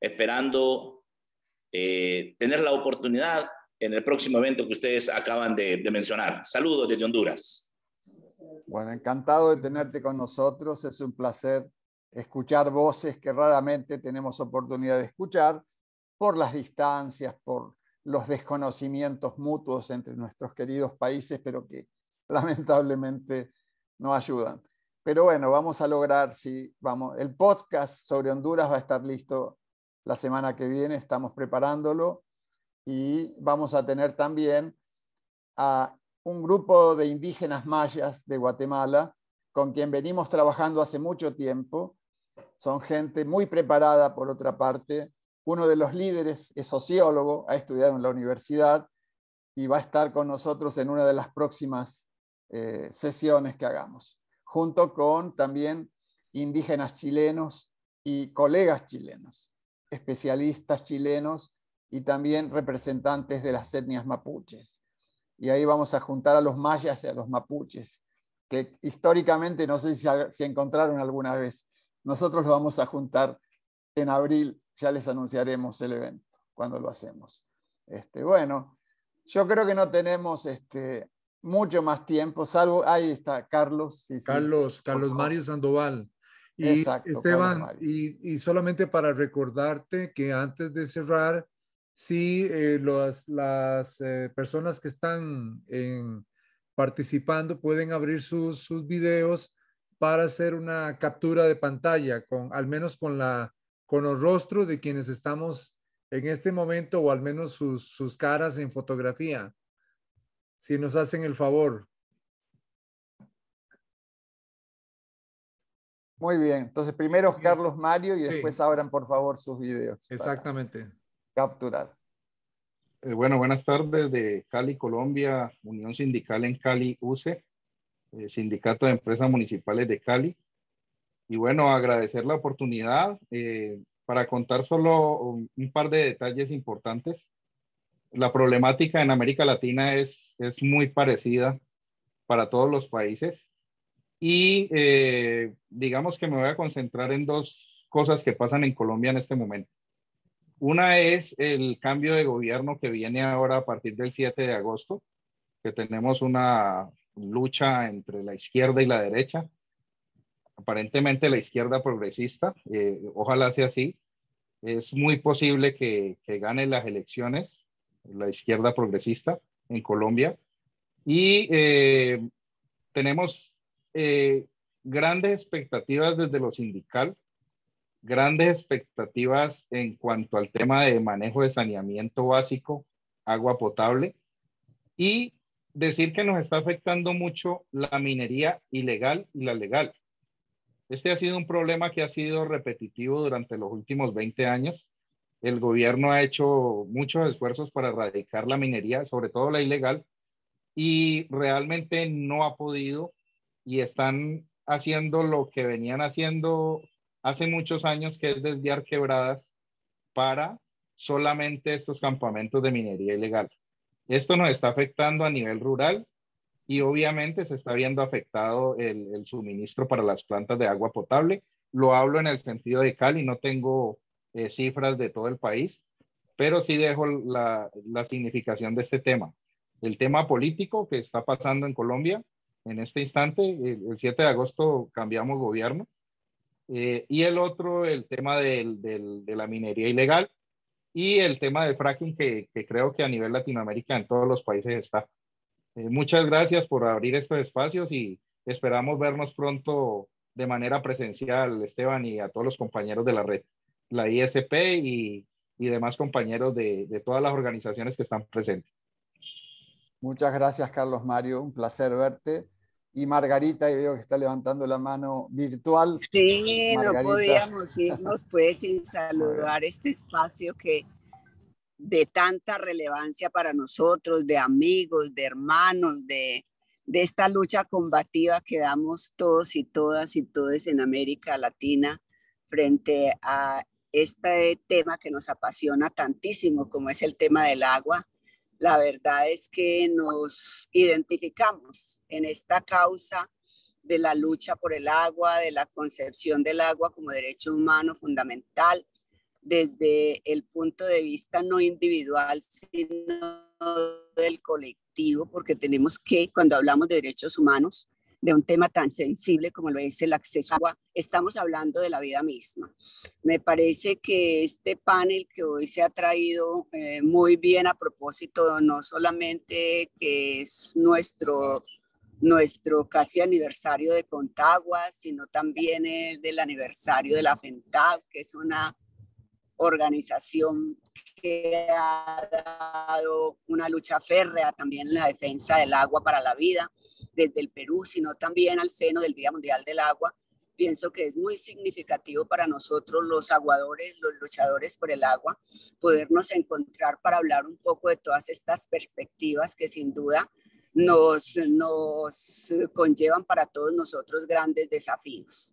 esperando eh, tener la oportunidad en el próximo evento que ustedes acaban de, mencionar. Saludos desde Honduras. Bueno, encantado de tenerte con nosotros. Es un placer escuchar voces que raramente tenemos oportunidad de escuchar por las distancias, por los desconocimientos mutuos entre nuestros queridos países, pero que lamentablemente no ayudan. Pero bueno, vamos a lograr, si vamos, el podcast sobre Honduras va a estar listo la semana que viene, estamos preparándolo y vamos a tener también a un grupo de indígenas mayas de Guatemala con quien venimos trabajando hace mucho tiempo. Son gente muy preparada, por otra parte. Uno de los líderes es sociólogo, ha estudiado en la universidad y va a estar con nosotros en una de las próximas eh, sesiones que hagamos, junto con también indígenas chilenos y colegas chilenos, especialistas chilenos y también representantes de las etnias mapuches. Y ahí vamos a juntar a los mayas y a los mapuches, que históricamente no sé si, si encontraron alguna vez. Nosotros lo vamos a juntar en abril, ya les anunciaremos el evento cuando lo hacemos. Este, bueno, yo creo que no tenemos este, mucho más tiempo, salvo, ahí está, Carlos. Carlos, Carlos Mario Sandoval. Y Esteban, y, y, solamente para recordarte que antes de cerrar, si eh, las eh, personas que están participando pueden abrir sus, videos para hacer una captura de pantalla, con, al menos con, la, con los rostros de quienes estamos en este momento o al menos sus, sus caras en fotografía, si nos hacen el favor. Muy bien, entonces primero Carlos Mario y después abran por favor sus videos. Exactamente capturar. Eh, bueno, buenas tardes de Cali, Colombia, Unión Sindical en Cali, UCE, eh, Sindicato de Empresas Municipales de Cali. Y bueno, agradecer la oportunidad eh, para contar solo un, un, par de detalles importantes. La problemática en América Latina es, es muy parecida para todos los países. Y digamos que me voy a concentrar en dos cosas que pasan en Colombia en este momento. Una es el cambio de gobierno que viene ahora a partir del 7 de agosto, que tenemos una lucha entre la izquierda y la derecha. Aparentemente la izquierda progresista, eh, ojalá sea así, es muy posible que, gane las elecciones la izquierda progresista en Colombia. Y eh, tenemos eh, grandes expectativas desde lo sindical grandes expectativas en cuanto al tema de manejo de saneamiento básico, agua potable, y decir que nos está afectando mucho la minería ilegal y la legal. Este ha sido un problema que ha sido repetitivo durante los últimos 20 años. El gobierno ha hecho muchos esfuerzos para erradicar la minería, sobre todo la ilegal, y realmente no ha podido y están haciendo lo que venían haciendo hace muchos años que es desviar quebradas para solamente estos campamentos de minería ilegal. Esto nos está afectando a nivel rural y obviamente se está viendo afectado el, suministro para las plantas de agua potable. Lo hablo en el sentido de Cali, no tengo eh, cifras de todo el país, pero sí dejo la, significación de este tema. El tema político que está pasando en Colombia en este instante, el 7 de agosto cambiamos gobierno eh, y el otro, el tema de la minería ilegal y el tema del fracking que, creo que a nivel Latinoamérica en todos los países está. Eh, muchas gracias por abrir estos espacios y esperamos vernos pronto de manera presencial, Esteban, y a todos los compañeros de la red, la ISP y, demás compañeros de todas las organizaciones que están presentes. Muchas gracias, Carlos Mario. Un placer verte y Margarita, yo veo que está levantando la mano virtual. Sí, no podíamos irnos pues sin saludar este espacio que de tanta relevancia para nosotros, de amigos, de hermanos, de, de esta lucha combativa que damos todos y todas y todos en América Latina frente a este tema que nos apasiona tantísimo, como es el tema del agua, la verdad es que nos identificamos en esta causa de la lucha por el agua, de la concepción del agua como derecho humano fundamental, desde el punto de vista no individual, sino del colectivo, porque tenemos que, cuando hablamos de derechos humanos, de un tema tan sensible como lo es el acceso a agua, estamos hablando de la vida misma. Me parece que este panel que hoy se ha traído eh, muy bien a propósito, no solamente que es nuestro nuestro casi aniversario de Contagua, sino también el del aniversario de la FENTAB, que es una organización que ha dado una lucha férrea también en la defensa del agua para la vida desde el Perú, sino también al seno del Día Mundial del Agua. Pienso que es muy significativo para nosotros los aguadores, los luchadores por el agua, podernos encontrar para hablar un poco de todas estas perspectivas que sin duda nos, nos conllevan para todos nosotros grandes desafíos.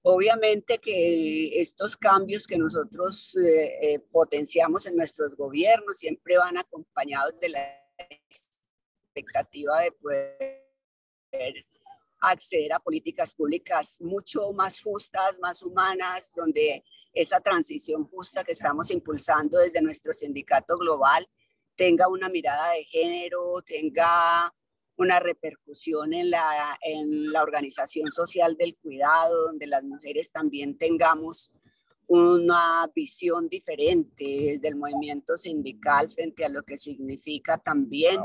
Obviamente que estos cambios que nosotros eh, eh, potenciamos en nuestros gobiernos siempre van acompañados de la expectativa de poder acceder a políticas públicas mucho más justas, más humanas, donde esa transición justa que estamos impulsando desde nuestro sindicato global tenga una mirada de género, tenga una repercusión en la, en la organización social del cuidado, donde las mujeres también tengamos una visión diferente del movimiento sindical frente a lo que significa también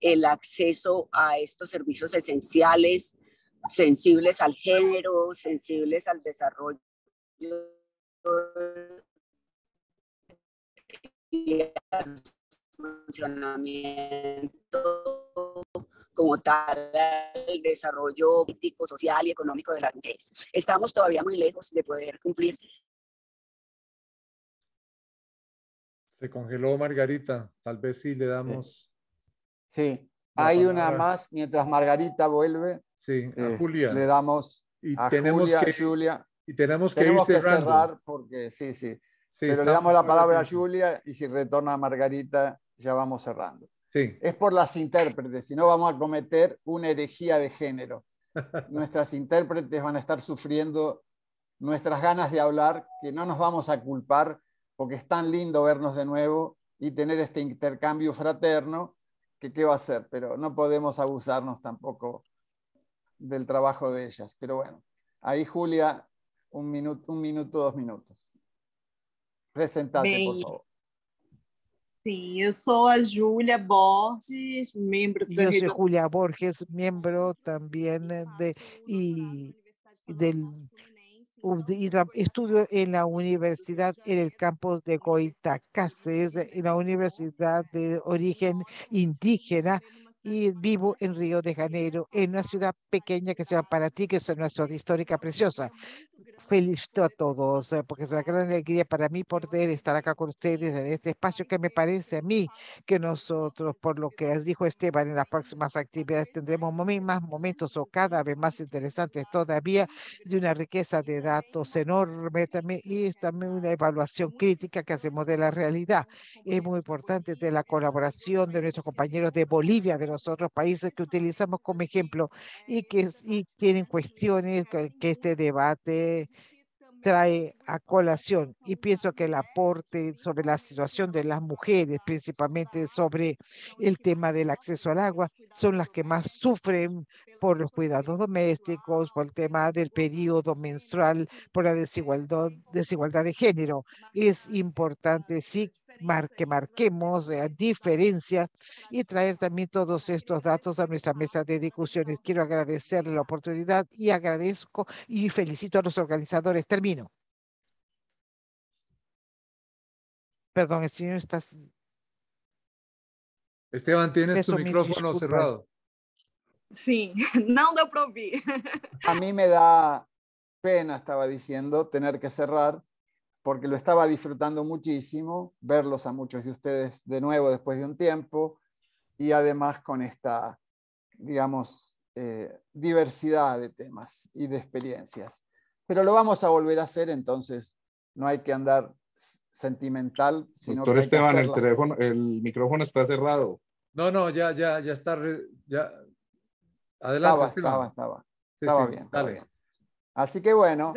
el acceso a estos servicios esenciales, sensibles al género, sensibles al desarrollo y al funcionamiento como tal el desarrollo político, social y económico de las mujeres. Estamos todavía muy lejos de poder cumplir. Se congeló Margarita, tal vez sí le damos Sí, hay una más mientras Margarita vuelve. Sí, a este, Julia. Le damos y tenemos Julia, que, Y tenemos que, cerrar porque sí, sí. sí Pero le damos la palabra a Julia y si retorna Margarita ya vamos cerrando. Sí. Es por las intérpretes, si no vamos a cometer una herejía de género. Nuestras intérpretes van a estar sufriendo nuestras ganas de hablar, que no nos vamos a culpar porque es tan lindo vernos de nuevo y tener este intercambio fraterno qué va a hacer, pero no podemos abusarnos tampoco del trabajo de ellas. Pero bueno, ahí Julia, un minuto, un minuto dos minutos. Presentate, por favor. Sí, yo soy a Borges, miembro también Eu sou Borges, miembro también de, del estudio en la universidad en el campus de Coitacases, en la universidad de origen indígena y vivo en Río de Janeiro, en una ciudad pequeña que se llama Paraty, que es una ciudad histórica preciosa felicito a todos eh, porque es una gran alegría para mí poder estar acá con ustedes en este espacio que me parece a mí que nosotros, por lo que dijo Esteban, en las próximas actividades tendremos más momentos o cada vez más interesantes todavía de una riqueza de datos enorme también y también una evaluación crítica que hacemos de la realidad. Es muy importante de la colaboración de nuestros compañeros de Bolivia, de los otros países que utilizamos como ejemplo y que tienen cuestiones que este debate trae a colación y pienso que el aporte sobre la situación de las mujeres, principalmente sobre el tema del acceso al agua, son las que más sufren por los cuidados domésticos, por el tema del periodo menstrual, por la desigualdad, de género. Es importante sí que marquemos la eh, diferencia y traer también todos estos datos a nuestra mesa de discusiones. Quiero agradecer la oportunidad y agradezco y felicito a los organizadores. Termino. Perdón, el señor está... Esteban, tienes tu micrófono cerrado. Sí, no lo probé. A mí me da pena, estaba diciendo, tener que cerrar, porque lo estaba disfrutando muchísimo, verlos a muchos de ustedes de nuevo después de un tiempo y además con esta, digamos, eh, diversidad de temas y de experiencias. Pero lo vamos a volver a hacer, entonces no hay que andar sentimental. Sino Doctor Esteban, el, teléfono, el micrófono está cerrado. No, no, ya, ya, ya está, ya. Adelante, estaba, Estaba, estaba, bien, estaba bien. Así que bueno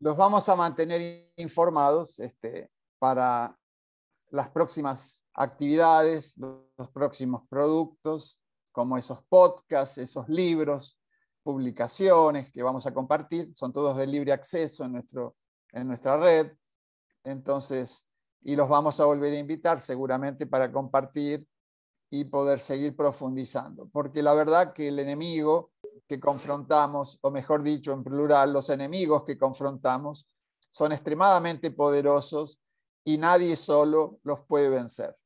los vamos a mantener informados este, para las próximas actividades, los próximos productos, como esos podcasts, esos libros, publicaciones que vamos a compartir, son todos de libre acceso en, nuestro, en nuestra red. Entonces, y los vamos a volver a invitar seguramente para compartir y poder seguir profundizando, porque la verdad que el enemigo que confrontamos, o mejor dicho, en plural, los enemigos que confrontamos, son extremadamente poderosos y nadie solo los puede vencer.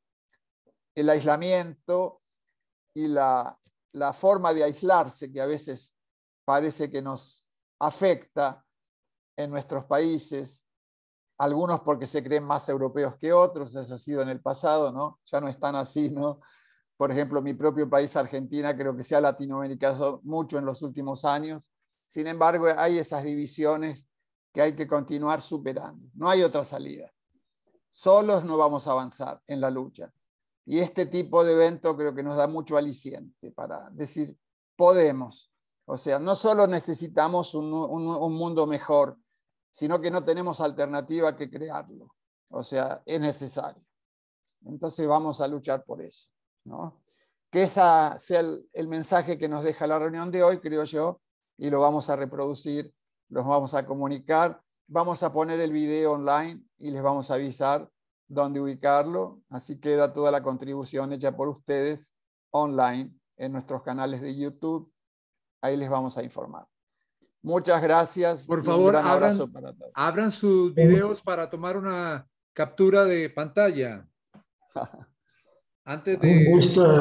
El aislamiento y la, la forma de aislarse que a veces parece que nos afecta en nuestros países, algunos porque se creen más europeos que otros, eso ha sido en el pasado, ¿no? Ya no están así, ¿no? por ejemplo, mi propio país, Argentina, creo que se ha mucho en los últimos años. Sin embargo, hay esas divisiones que hay que continuar superando. No hay otra salida. Solos no vamos a avanzar en la lucha. Y este tipo de evento creo que nos da mucho aliciente para decir, podemos. O sea, no solo necesitamos un mundo mejor, sino que no tenemos alternativa que crearlo. O sea, es necesario. Entonces vamos a luchar por eso. ¿no? Que ese sea el, mensaje que nos deja la reunión de hoy, creo yo, y lo vamos a reproducir, los vamos a comunicar, vamos a poner el video online y les vamos a avisar dónde ubicarlo. Así queda toda la contribución hecha por ustedes online en nuestros canales de YouTube. Ahí les vamos a informar. Muchas gracias. Por favor, abran sus videos para tomar una captura de pantalla. Antes de... Un gusto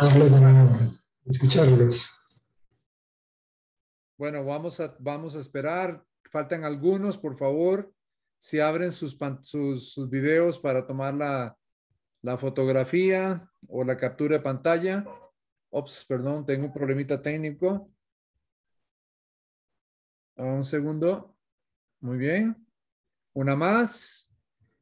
Bueno, vamos a, vamos a esperar. Faltan algunos, por favor. Si abren sus, sus, videos para tomar la, la fotografía o la captura de pantalla. Ops, perdón, tengo un problemita técnico. Un segundo. Muy bien. Una más.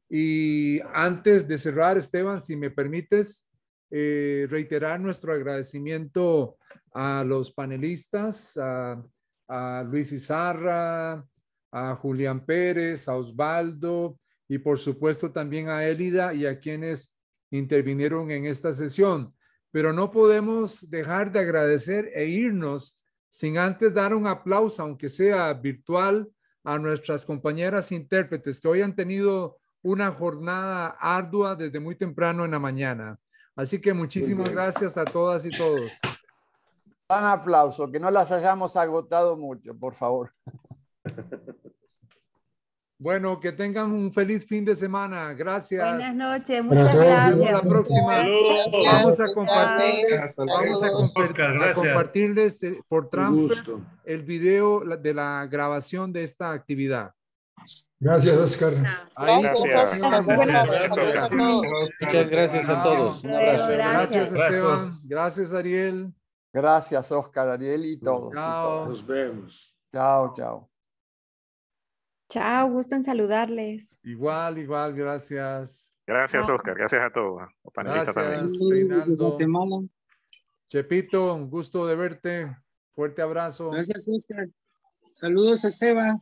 Y antes de cerrar, Esteban, si me permites, eh, reiterar nuestro agradecimiento a los panelistas, a, a Luis Izarra, a Julián Pérez, a Osvaldo y por supuesto también a Elida y a quienes intervinieron en esta sesión. Pero no podemos dejar de agradecer e irnos sin antes dar un aplauso, aunque sea virtual, a nuestras compañeras intérpretes que hoy han tenido una jornada ardua desde muy temprano en la mañana. Así que muchísimas gracias a todas y todos. Un aplauso, que no las hayamos agotado mucho, por favor. Bueno, que tengan un feliz fin de semana. Gracias. Buenas noches, muchas gracias. Hasta la próxima. Vamos a compartirles, vamos compartirles eh, por transfer el video de la grabación de esta actividad. Gracias, Oscar. Gracias, Muchas gracias a todos. Gracias, Esteban. Gracias, Ariel. Gracias, Oscar, Ariel y todos. Nos vemos. Chao, chao. Chao, gusto en saludarles. Igual, igual, gracias. Gracias, Oscar. Gracias a todos. Gracias, también. Chepito, un gusto de verte. Fuerte abrazo. Gracias, Oscar. Saludos, Esteban.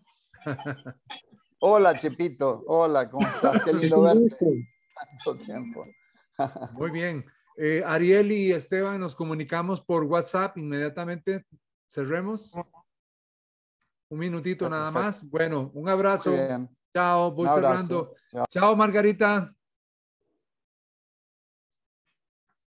Hola, Chepito. Hola, ¿cómo estás? Qué lindo verte. Tanto tiempo. Muy bien. Eh, Ariel y Esteban, nos comunicamos por WhatsApp inmediatamente. Cerremos. Un minutito nada más. Bueno, un abrazo. Chao, voy cerrando. Chao, Margarita.